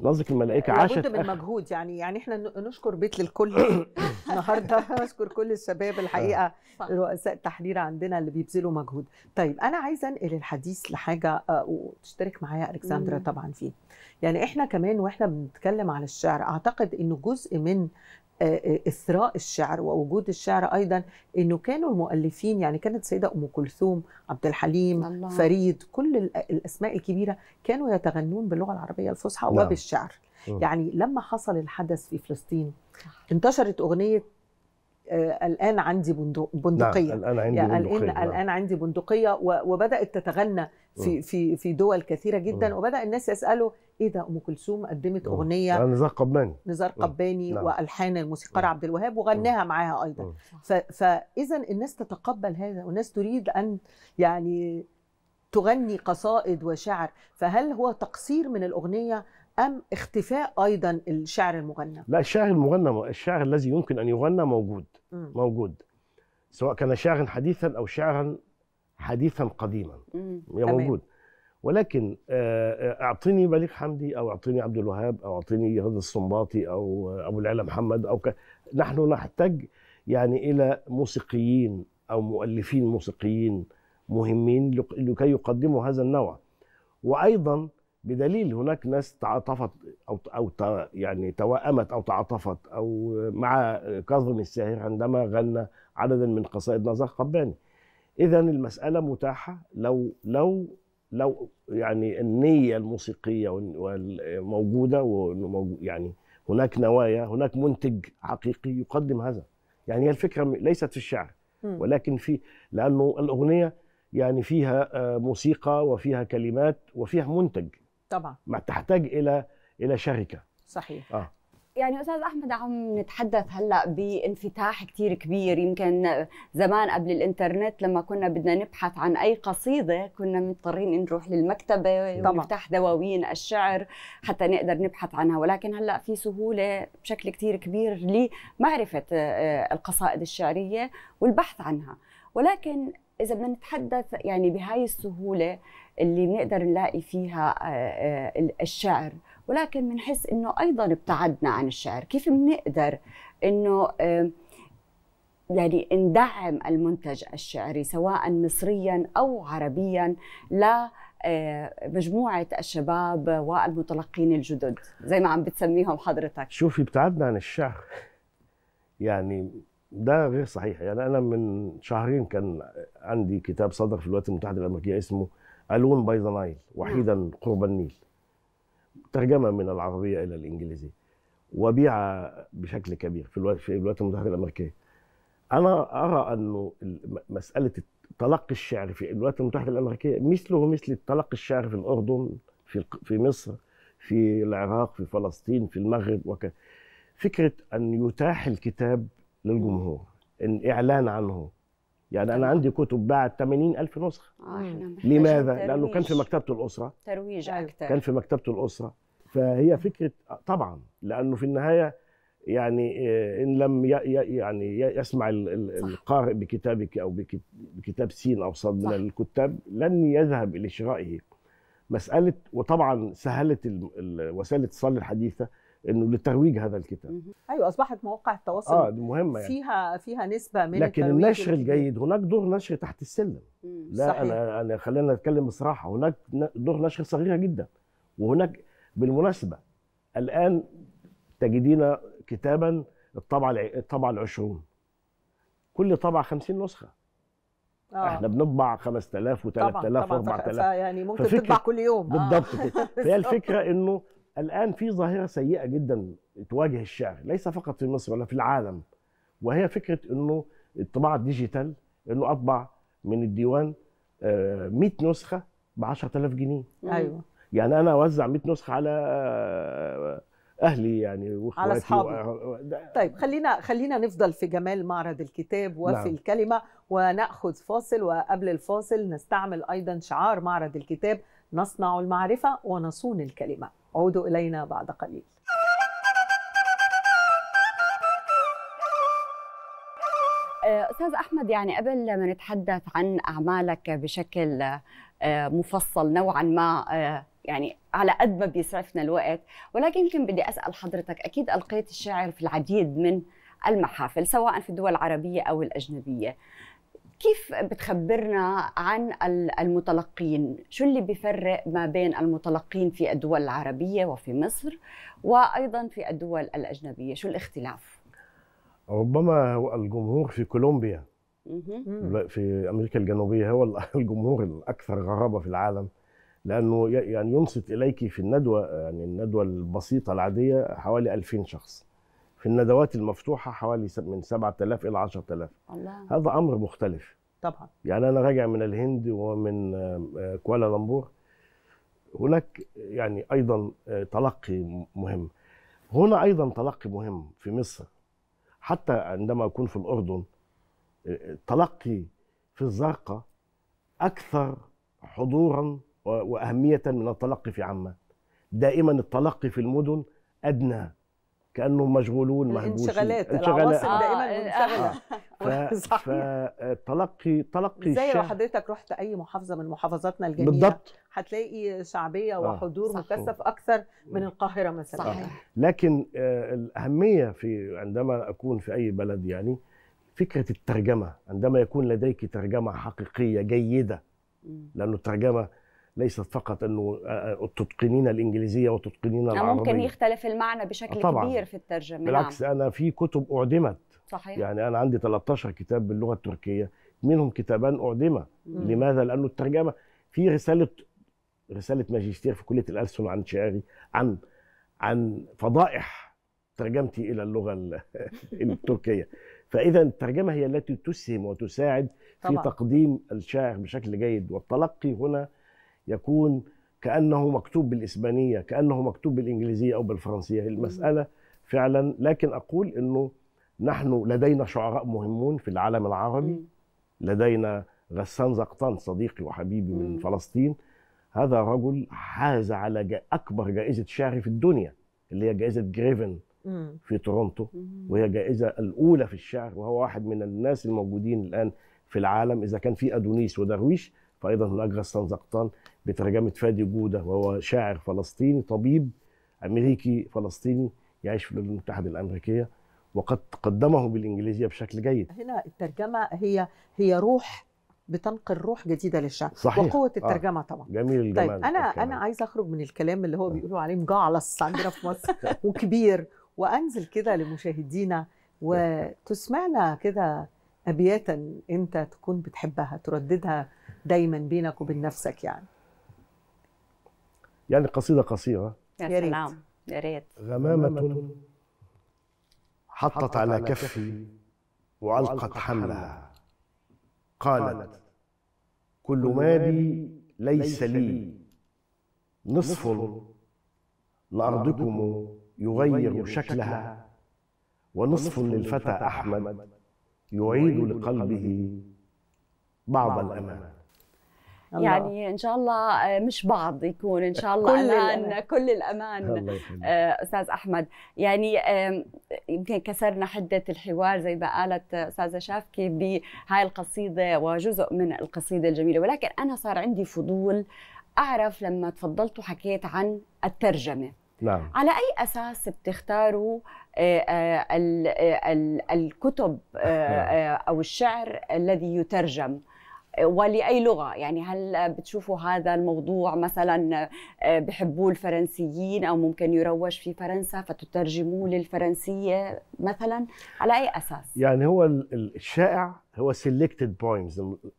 نظرك الملائكه عاشت لابد من مجهود يعني يعني احنا نشكر بيت للكل النهارده نشكر كل الشباب الحقيقه آه. رؤساء التحرير عندنا اللي بيبذلوا مجهود طيب انا عايزه انقل الحديث لحاجه آه، وتشترك معايا الكسندرا طبعا فيه يعني احنا كمان واحنا بنتكلم على الشعر اعتقد انه جزء من آه، آه، اثراء الشعر ووجود الشعر ايضا انه كانوا المؤلفين يعني كانت السيده ام كلثوم عبد الحليم الله. فريد كل الاسماء الكبيره كانوا يتغنون باللغه العربيه الفصحى نعم. وبالشعر م. يعني لما حصل الحدث في فلسطين انتشرت اغنيه آه، الان عندي نعم، بندقيه نعم. الان عندي يعني بندقيه الان, نعم. الآن عندي بندقيه وبدات تتغنى في آه. في في دول كثيره جدا مم. آه. وبدا الناس يسالوا ايه ده ام كلثوم قدمت مم. آه. اغنيه يعني نزار قباني نزار قباني نعم. والحان الموسيقار عبد الوهاب وغناها معاها ايضا فاذا الناس تتقبل هذا والناس تريد ان يعني تغني قصائد وشعر فهل هو تقصير من الاغنيه ام اختفاء ايضا الشعر المغنى لا الشعر المغنى الشعر الذي يمكن ان يغنى موجود م. موجود سواء كان شعرا حديثا او شعرا حديثا قديما هي موجود ولكن آه، آه، اعطيني بليغ حمدي او اعطيني عبد الوهاب او اعطيني هذا الصنباطي او ابو العلا محمد او ك... نحن نحتاج يعني الى موسيقيين او مؤلفين موسيقيين مهمين لكي يقدموا هذا النوع وايضا بدليل هناك ناس تعاطفت او او يعني توائمت او تعاطفت او مع كاظم الساهر عندما غنى عددا من قصائد نزار قباني اذا المساله متاحه لو لو لو يعني النيه الموسيقيه موجوده يعني هناك نوايا هناك منتج حقيقي يقدم هذا يعني هي الفكره ليست في الشعر ولكن في لانه الاغنيه يعني فيها آه، موسيقى وفيها كلمات وفيها منتج طبعا ما تحتاج الى الى شركه صحيح آه. يعني استاذ احمد عم نتحدث هلا بانفتاح كثير كبير يمكن زمان قبل الانترنت لما كنا بدنا نبحث عن اي قصيده كنا مضطرين نروح للمكتبه ونفتح دواوين الشعر حتى نقدر نبحث عنها ولكن هلا في سهوله بشكل كثير كبير لمعرفه آه، القصائد الشعريه والبحث عنها ولكن اذا بدنا نتحدث يعني بهاي السهوله اللي بنقدر نلاقي فيها آه، آه، الشعر ولكن بنحس انه ايضا ابتعدنا عن الشعر كيف بنقدر انه يعني ندعم المنتج الشعري سواء مصريا او عربيا لا آه، مجموعة الشباب والمتلقين الجدد زي ما عم بتسميهم حضرتك شوفي ابتعدنا عن الشعر يعني ده غير صحيح يعني أنا من شهرين كان عندي كتاب صدر في الولايات المتحدة الأمريكية اسمه ألون باي ذا نايل وحيدا قرب النيل ترجمه من العربيه الى الانجليزيه وبيع بشكل كبير في الولايات المتحده الامريكيه انا ارى انه مساله تلقي الشعر في الولايات المتحده الامريكيه مثله مثل تلقي الشعر في الاردن في في مصر في العراق في فلسطين في المغرب وكذا فكره ان يتاح الكتاب للجمهور ان اعلان عنه يعني انا عندي كتب باعت 80 الف نسخه آه لماذا لانه كان في مكتبه الاسره ترويج أيوه. اكثر كان في مكتبه الاسره فهي فكره طبعا لانه في النهايه يعني آه، ان لم يعني يسمع القارئ بكتابك او بكتاب سين او صاد من الكتاب لن يذهب الى شرائه مساله وطبعا سهلت وسائل الاتصال الحديثه انه لترويج هذا الكتاب ايوه اصبحت مواقع التواصل اه مهمه يعني. فيها فيها نسبه من لكن النشر الجيد هناك دور نشر تحت السلم لا صحيح. انا انا خلينا نتكلم بصراحه هناك دور نشر صغيره جدا وهناك بالمناسبه الان تجدين كتابا الطبعه الطبعه العشرون كل طبعه 50 نسخه آه. احنا بنطبع 5000 و3000 و4000 يعني ممكن تطبع كل يوم آه. بالضبط كده فهي الفكره انه الان في ظاهره سيئه جدا تواجه الشعر ليس فقط في مصر ولا في العالم وهي فكره انه الطباعه الديجيتال انه اطبع من الديوان 100 آه، نسخه ب 10000 جنيه ايوه يعني انا اوزع 100 نسخه على آه، اهلي يعني واخواتي على اصحابي و... طيب خلينا خلينا نفضل في جمال معرض الكتاب وفي نعم. الكلمه وناخذ فاصل وقبل الفاصل نستعمل ايضا شعار معرض الكتاب نصنع المعرفه ونصون الكلمه عودوا الينا بعد قليل آه، استاذ احمد يعني قبل ما نتحدث عن اعمالك بشكل آه، مفصل نوعا ما يعني على قد ما بيسعفنا الوقت ولكن يمكن بدي اسال حضرتك اكيد القيت الشعر في العديد من المحافل سواء في الدول العربيه او الاجنبيه كيف بتخبرنا عن المتلقين شو اللي بيفرق ما بين المتلقين في الدول العربيه وفي مصر وايضا في الدول الاجنبيه شو الاختلاف ربما هو الجمهور في كولومبيا في امريكا الجنوبيه هو الجمهور الاكثر غرابه في العالم لانه يعني ينصت اليك في الندوه يعني الندوه البسيطه العاديه حوالي 2000 شخص في الندوات المفتوحه حوالي من 7000 الى 10000 هذا امر مختلف طبعا يعني انا راجع من الهند ومن آه، كوالالمبور هناك يعني ايضا آه، تلقي مهم هنا ايضا تلقي مهم في مصر حتى عندما اكون في الاردن آه، تلقي في الزرقاء اكثر حضورا وأهمية من التلقي في عمان دائما التلقي في المدن أدنى كأنهم مشغولون مهجوسين انشغالات العواصم آه دائما آه. منشغلة فتلقي تلقي زي لو حضرتك رحت أي محافظة من محافظاتنا الجميلة بالضبط هتلاقي شعبية آه. وحضور آه مكثف أكثر من القاهرة مثلا صحيح. آه. لكن آه الأهمية في عندما أكون في أي بلد يعني فكرة الترجمة عندما يكون لديك ترجمة حقيقية جيدة لأن الترجمة ليست فقط انه آه، آه، تتقنين الانجليزيه وتتقنين يعني العربيه ممكن يختلف المعنى بشكل طبعًا. كبير في الترجمه بالعكس نعم. انا في كتب اعدمت صحيح يعني انا عندي 13 كتاب باللغه التركيه منهم كتابان اعدمه لماذا لانه الترجمه في رساله رساله ماجستير في كليه الالسن عن شعري عن عن فضائح ترجمتي الى اللغه التركيه فاذا الترجمه هي التي تسهم وتساعد طبعاً. في تقديم الشاعر بشكل جيد والتلقي هنا يكون كانه مكتوب بالاسبانيه كانه مكتوب بالانجليزيه او بالفرنسيه المساله فعلا لكن اقول انه نحن لدينا شعراء مهمون في العالم العربي لدينا غسان زقطان صديقي وحبيبي من فلسطين هذا رجل حاز على اكبر جائزه شعر في الدنيا اللي هي جائزه جريفن في تورونتو وهي جائزه الاولى في الشعر وهو واحد من الناس الموجودين الان في العالم اذا كان في ادونيس ودرويش فأيضا هناك غسان زقطان بترجمة فادي جودة وهو شاعر فلسطيني طبيب أمريكي فلسطيني يعيش في الولايات المتحدة الأمريكية وقد قدمه بالإنجليزية بشكل جيد هنا الترجمة هي هي روح بتنقل روح جديده للشعر صحيح. وقوه آه. الترجمه آه. طبعا جميل الجمال طيب انا الكلام. انا عايزه اخرج من الكلام اللي هو آه. بيقولوا عليه مجعلص عندنا في مصر وكبير وانزل كده لمشاهدينا طيب. وتسمعنا كده ابياتا انت تكون بتحبها ترددها دايما بينك وبين نفسك يعني يعني قصيده قصيره يا سلام يا ريت غمامه حطت على كفي وعلقت حملها قالت كل ما بي ليس لي نصف لأرضكم يغير شكلها ونصف للفتى أحمد يعيد لقلبه بعض الأمان يعني ان شاء الله آه، مش بعض يكون ان شاء الله كل الأمان. كل الامان آه، استاذ احمد يعني يمكن كسرنا حده الحوار زي ما قالت استاذه شافكي بهاي القصيده وجزء من القصيده الجميله ولكن انا صار عندي فضول اعرف لما تفضلت وحكيت عن الترجمه نعم. على أي أساس بتختاروا آه، آه، آه، الكتب نعم. أو الشعر الذي يترجم ولأي لغة يعني هل بتشوفوا هذا الموضوع مثلا بحبوه الفرنسيين أو ممكن يروج في فرنسا فتترجموه للفرنسية مثلا على أي أساس؟ يعني هو الشائع هو سيلكتد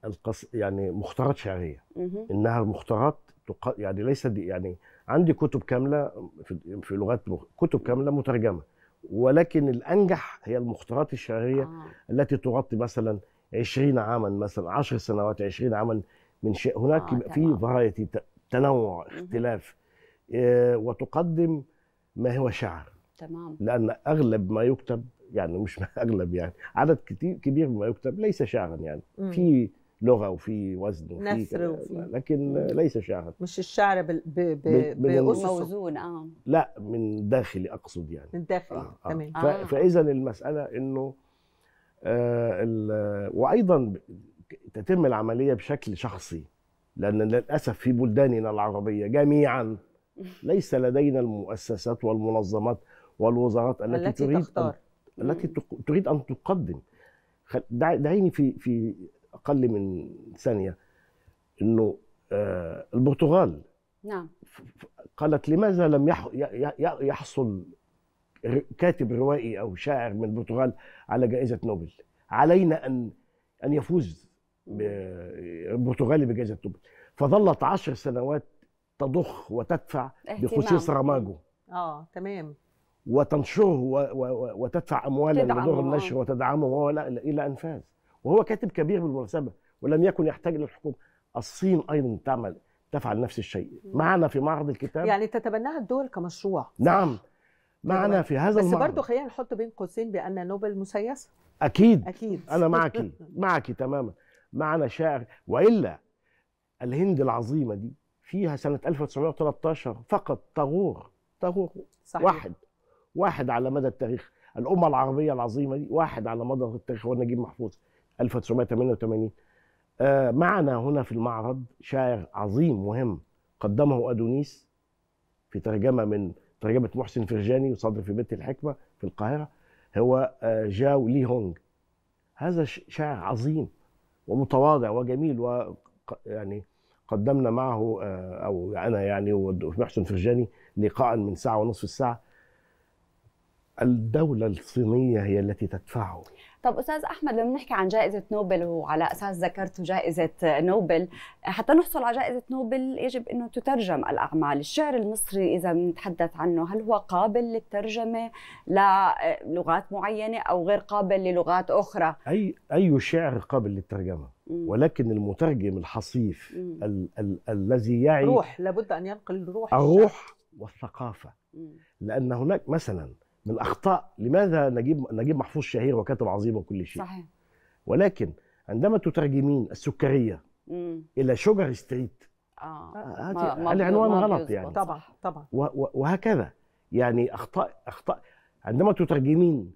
القص... يعني مختارات شعرية إنها مختارات يعني ليست يعني عندي كتب كامله في لغات كتب كامله مترجمه ولكن الانجح هي المختارات الشعريه آه. التي تغطي مثلا 20 عاما مثلا 10 سنوات 20 عاما من شيء هناك آه في فرايتي تنوع اختلاف آه وتقدم ما هو شعر تمام لان اغلب ما يكتب يعني مش اغلب يعني عدد كتير كبير مما يكتب ليس شعرا يعني في لغه وفي وزن وفي نثر وفي لكن ليس شعرا مش الشعر ب... ب... ب... بأسسه موزون اه لا من داخلي اقصد يعني من داخلي آه. آه. تمام آه. فاذا المساله انه آه وايضا تتم العمليه بشكل شخصي لان للاسف في بلداننا العربيه جميعا ليس لدينا المؤسسات والمنظمات والوزارات التي, التي تريد تختار. أن التي تريد ان تقدم دعيني في في اقل من ثانيه انه آه، البرتغال نعم قالت لماذا لم يحصل كاتب روائي او شاعر من البرتغال على جائزه نوبل علينا ان ان يفوز البرتغالي بجائزه نوبل فظلت عشر سنوات تضخ وتدفع بخصوص راماجو اه تمام وتنشره وتدفع اموالا لدور النشر وتدعمه الى ان فاز وهو كاتب كبير بالمناسبه ولم يكن يحتاج للحكومه الصين ايضا تعمل تفعل نفس الشيء معنا في معرض الكتاب يعني تتبناها الدول كمشروع نعم معنا يعني في هذا بس المعرض بس برضه خلينا نحط بين قوسين بان نوبل مسيس اكيد اكيد انا معك معك تماما معنا شاعر والا الهند العظيمه دي فيها سنه 1913 فقط طاغور طاغور صحيح. واحد واحد على مدى التاريخ الامه العربيه العظيمه دي واحد على مدى التاريخ هو نجيب محفوظ 1988 آه، معنا هنا في المعرض شاعر عظيم مهم قدمه أدونيس في ترجمة من ترجمة محسن فرجاني وصدر في بيت الحكمة في القاهرة هو آه، جاو لي هونغ هذا شاعر عظيم ومتواضع وجميل و يعني قدمنا معه آه، او انا يعني ومحسن فرجاني لقاء من ساعه ونصف الساعه الدوله الصينيه هي التي تدفعه طب استاذ احمد لما بنحكي عن جائزه نوبل وعلى اساس ذكرت جائزه نوبل حتى نحصل على جائزه نوبل يجب انه تترجم الاعمال الشعر المصري اذا بنتحدث عنه هل هو قابل للترجمه للغات معينه او غير قابل للغات اخرى اي اي شعر قابل للترجمه ولكن المترجم الحصيف ال ال الذي يعي روح لابد ان ينقل روح الروح والثقافه لان هناك مثلا من الاخطاء لماذا نجيب نجيب محفوظ شهير وكاتب عظيم وكل شيء صحيح ولكن عندما تترجمين السكريه مم. الى شوجر ستريت اه, آه، العنوان غلط يعني طبعا طبعا وهكذا يعني اخطاء اخطاء عندما تترجمين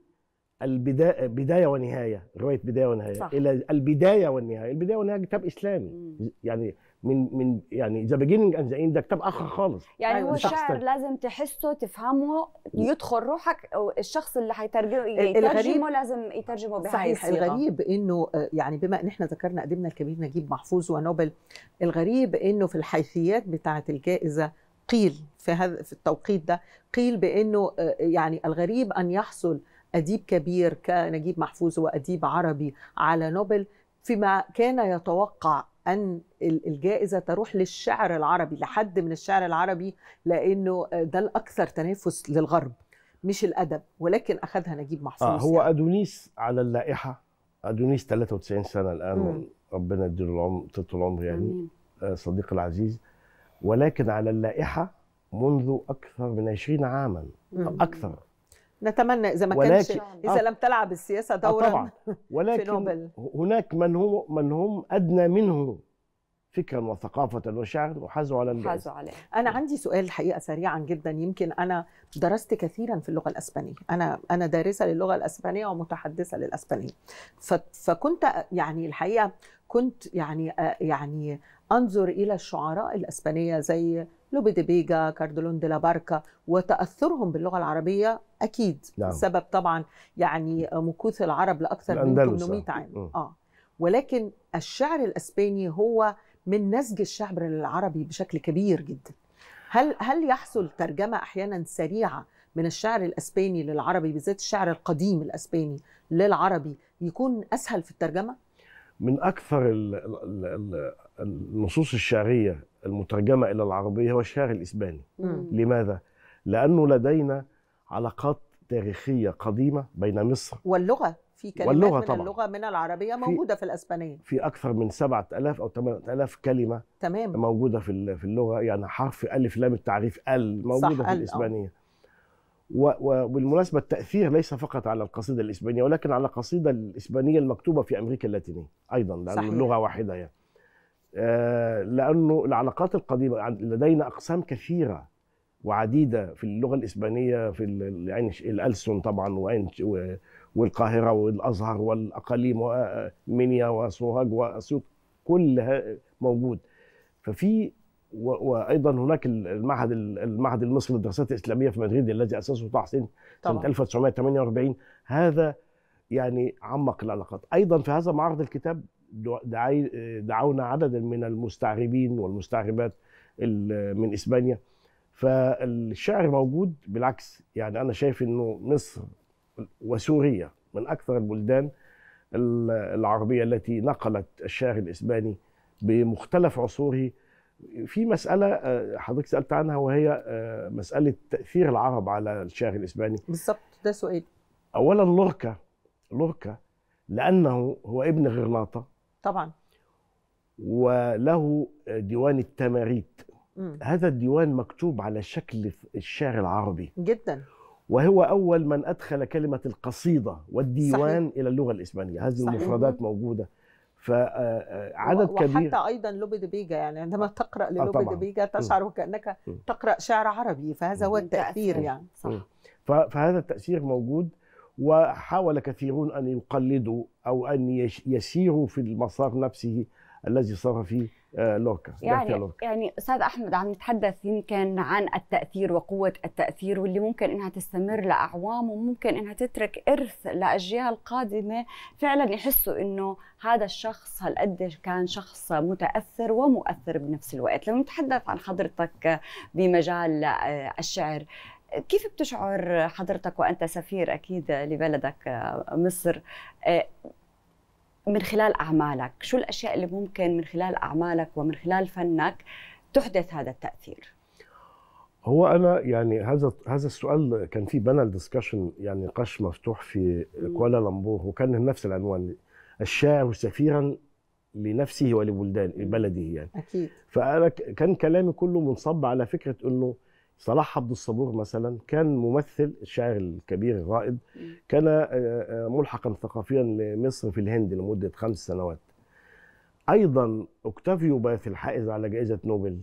البدايه بدايه ونهايه روايه بدايه ونهايه صح. الى البدايه والنهايه البدايه والنهايه كتاب اسلامي مم. يعني من من يعني ذا بيجيننج اند ذا ده كتاب اخر خالص يعني هو الشعر أيوة. لازم تحسه تفهمه يدخل روحك الشخص اللي هيترجمه يترجمه لازم يترجمه بهاي صحيح الصيغة. الغريب انه آه، يعني بما ان احنا ذكرنا قدمنا الكبير نجيب محفوظ ونوبل الغريب انه في الحيثيات بتاعه الجائزه قيل في هذا في التوقيت ده قيل بانه آه، يعني الغريب ان يحصل اديب كبير كنجيب محفوظ واديب عربي على نوبل فيما كان يتوقع ان الجائزه تروح للشعر العربي لحد من الشعر العربي لانه ده الاكثر تنافس للغرب مش الادب ولكن اخذها نجيب محفوظ آه هو يعني. ادونيس على اللائحه ادونيس 93 سنه الان مم. ربنا يديله العمر طول العمر يعني آه صديقي العزيز ولكن على اللائحه منذ اكثر من 20 عاما مم. اكثر نتمنى اذا ما كانش اذا آه. لم تلعب السياسه آه، دورا طبعا ولكن في نوبل. هناك من هو من هم ادنى منه فكرا وثقافة وشعرا وحازوا على الجائزة حازوا عليه أنا عندي سؤال الحقيقة سريعا جدا يمكن أنا درست كثيرا في اللغة الأسبانية أنا أنا دارسة للغة الأسبانية ومتحدثة للأسبانية فكنت يعني الحقيقة كنت يعني آه، يعني انظر الى الشعراء الاسبانيه زي لوبي دي بيجا كاردولون دي لا باركا وتاثرهم باللغه العربيه اكيد نعم. سبب طبعا يعني مكوث العرب لاكثر من 800 آه. عام م. اه ولكن الشعر الاسباني هو من نسج الشعر العربي بشكل كبير جدا هل هل يحصل ترجمه احيانا سريعه من الشعر الاسباني للعربي بالذات الشعر القديم الاسباني للعربي يكون اسهل في الترجمه من اكثر ال ال ال النصوص الشعريه المترجمه الى العربيه هو الشعر الاسباني مم. لماذا لانه لدينا علاقات تاريخيه قديمه بين مصر واللغه في كلمات واللغة من طبعًا. اللغه من العربيه موجوده في, في الاسبانيه في اكثر من 7000 او 8000 كلمه تمام موجوده في في اللغه يعني حرف الف لام التعريف ال موجوده في آه. الاسبانيه وبالمناسبه التاثير ليس فقط على القصيده الاسبانيه ولكن على القصيده الاسبانيه المكتوبه في امريكا اللاتينيه ايضا لان صحيح. اللغه واحده يعني آه، لانه العلاقات القديمه يعني لدينا اقسام كثيره وعديده في اللغه الاسبانيه في يعني الالسن طبعا والقاهره والازهر والاقاليم ومنيا آه، آه، وسوهاج واسيوط كلها موجود ففي وايضا هناك المعهد المعهد المصري للدراسات الاسلاميه في مدريد الذي اسسه طه حسين سنه 1948 هذا يعني عمق العلاقات ايضا في هذا معرض الكتاب دعونا عددا من المستعربين والمستعربات من اسبانيا فالشعر موجود بالعكس يعني انا شايف انه مصر وسوريا من اكثر البلدان العربيه التي نقلت الشعر الاسباني بمختلف عصوره في مسألة آه، حضرتك سألت عنها وهي آه، مسألة تأثير العرب على الشعر الإسباني بالظبط ده سؤال أولا لوركا لوركا لأنه هو ابن غرناطة طبعا وله ديوان التماريت مم. هذا الديوان مكتوب على شكل الشعر العربي جدا وهو أول من أدخل كلمة القصيدة والديوان صحيح. إلى اللغة الإسبانية هذه صحيح. المفردات موجودة فعدد آه، آه، كبير وحتى ايضا لوبي بيجا يعني عندما آه. تقرا للوبي دي بيجا تشعر وكانك تقرا شعر عربي فهذا هو التاثير يعني صح فهذا التاثير موجود وحاول كثيرون أن يقلدوا أو أن يسيروا في المسار نفسه الذي صار فيه آه، لوركا يعني لوركا. يعني استاذ احمد عم نتحدث يمكن عن التاثير وقوه التاثير واللي ممكن انها تستمر لاعوام وممكن انها تترك ارث لاجيال قادمه فعلا يحسوا انه هذا الشخص هالقد كان شخص متاثر ومؤثر بنفس الوقت لما نتحدث عن حضرتك بمجال آه، الشعر كيف بتشعر حضرتك وانت سفير اكيد لبلدك آه، مصر آه، من خلال اعمالك شو الاشياء اللي ممكن من خلال اعمالك ومن خلال فنك تحدث هذا التاثير هو انا يعني هذا هذا السؤال كان في بانل ديسكشن يعني نقاش مفتوح في كوالالمبور وكان نفس العنوان الشاعر سفيرا لنفسه ولبلدان بلده يعني اكيد فانا كان كلامي كله منصب على فكره انه صلاح عبد الصبور مثلا كان ممثل الشاعر الكبير الرائد كان آه، آه، ملحقا ثقافيا لمصر في الهند لمده خمس سنوات ايضا اوكتافيو باث الحائز على جائزه نوبل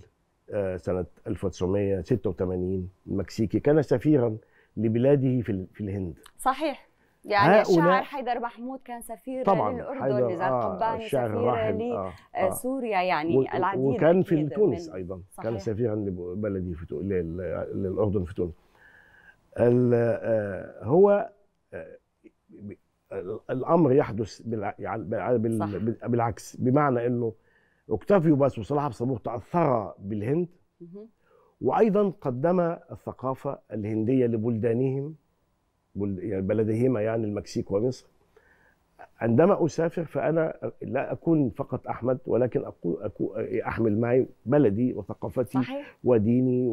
آه، سنه 1986 المكسيكي كان سفيرا لبلاده في الهند صحيح يعني الشاعر حيدر محمود كان سفير طبعا للاردن نزار آه قباني سفير لسوريا آه, آه،, آه. يعني العديد وكان في تونس ايضا صحيح. كان سفيرا لبلدي في للاردن في تونس آه، هو الامر يحدث يعني بالعكس بمعنى انه اوكتافيو باس وصلاح الصبور تاثرا بالهند وايضا قدم الثقافه الهنديه لبلدانهم يعني بلديهما يعني المكسيك ومصر عندما أسافر فأنا لا أكون فقط أحمد ولكن أكون أحمل معي بلدي وثقافتي صحيح. وديني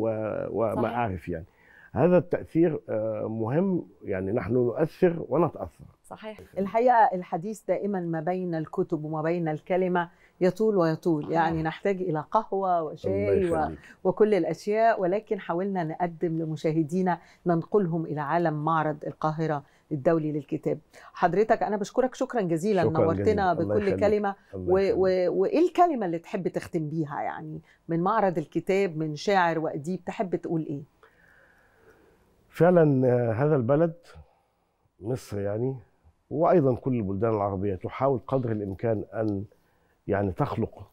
ومعارف يعني هذا التأثير آه، مهم يعني نحن نؤثر ونتأثر صحيح الحقيقة الحديث دائما ما بين الكتب وما بين الكلمة يطول ويطول آه. يعني نحتاج إلى قهوة وشاي و... وكل الأشياء ولكن حاولنا نقدم لمشاهدينا ننقلهم إلى عالم معرض القاهرة الدولي للكتاب حضرتك أنا بشكرك شكرا جزيلا شكرا نورتنا جميل. بكل كلمة وإيه و... الكلمة اللي تحب تختم بيها يعني من معرض الكتاب من شاعر وأديب تحب تقول إيه فعلا آه، هذا البلد مصر يعني وايضا كل البلدان العربيه تحاول قدر الامكان ان يعني تخلق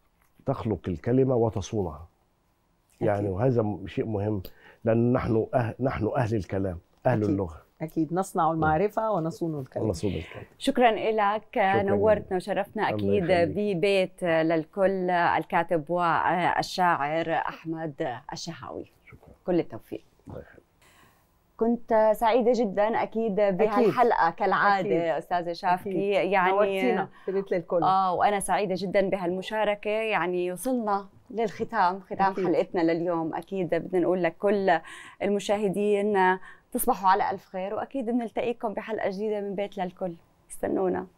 تخلق الكلمه وتصونها أكيد. يعني وهذا شيء مهم لان نحن أه نحن اهل الكلام اهل أكيد. اللغه اكيد نصنع نعم. المعرفة ونصون الكلام نصون الكلام شكرا لك نورتنا وشرفتنا أكيد ببيت للكل الكاتب والشاعر أحمد الشهاوي شكرا كل التوفيق كنت سعيدة جدا أكيد بهالحلقة كالعادة أكيد. أستاذة شافي أكيد. يعني نورتينا في الكل آه وأنا سعيدة جدا بهالمشاركة يعني وصلنا للختام ختام أكيد. حلقتنا لليوم أكيد بدنا نقول لكل المشاهدين تصبحوا على ألف خير وأكيد بنلتقيكم بحلقة جديدة من بيت للكل استنونا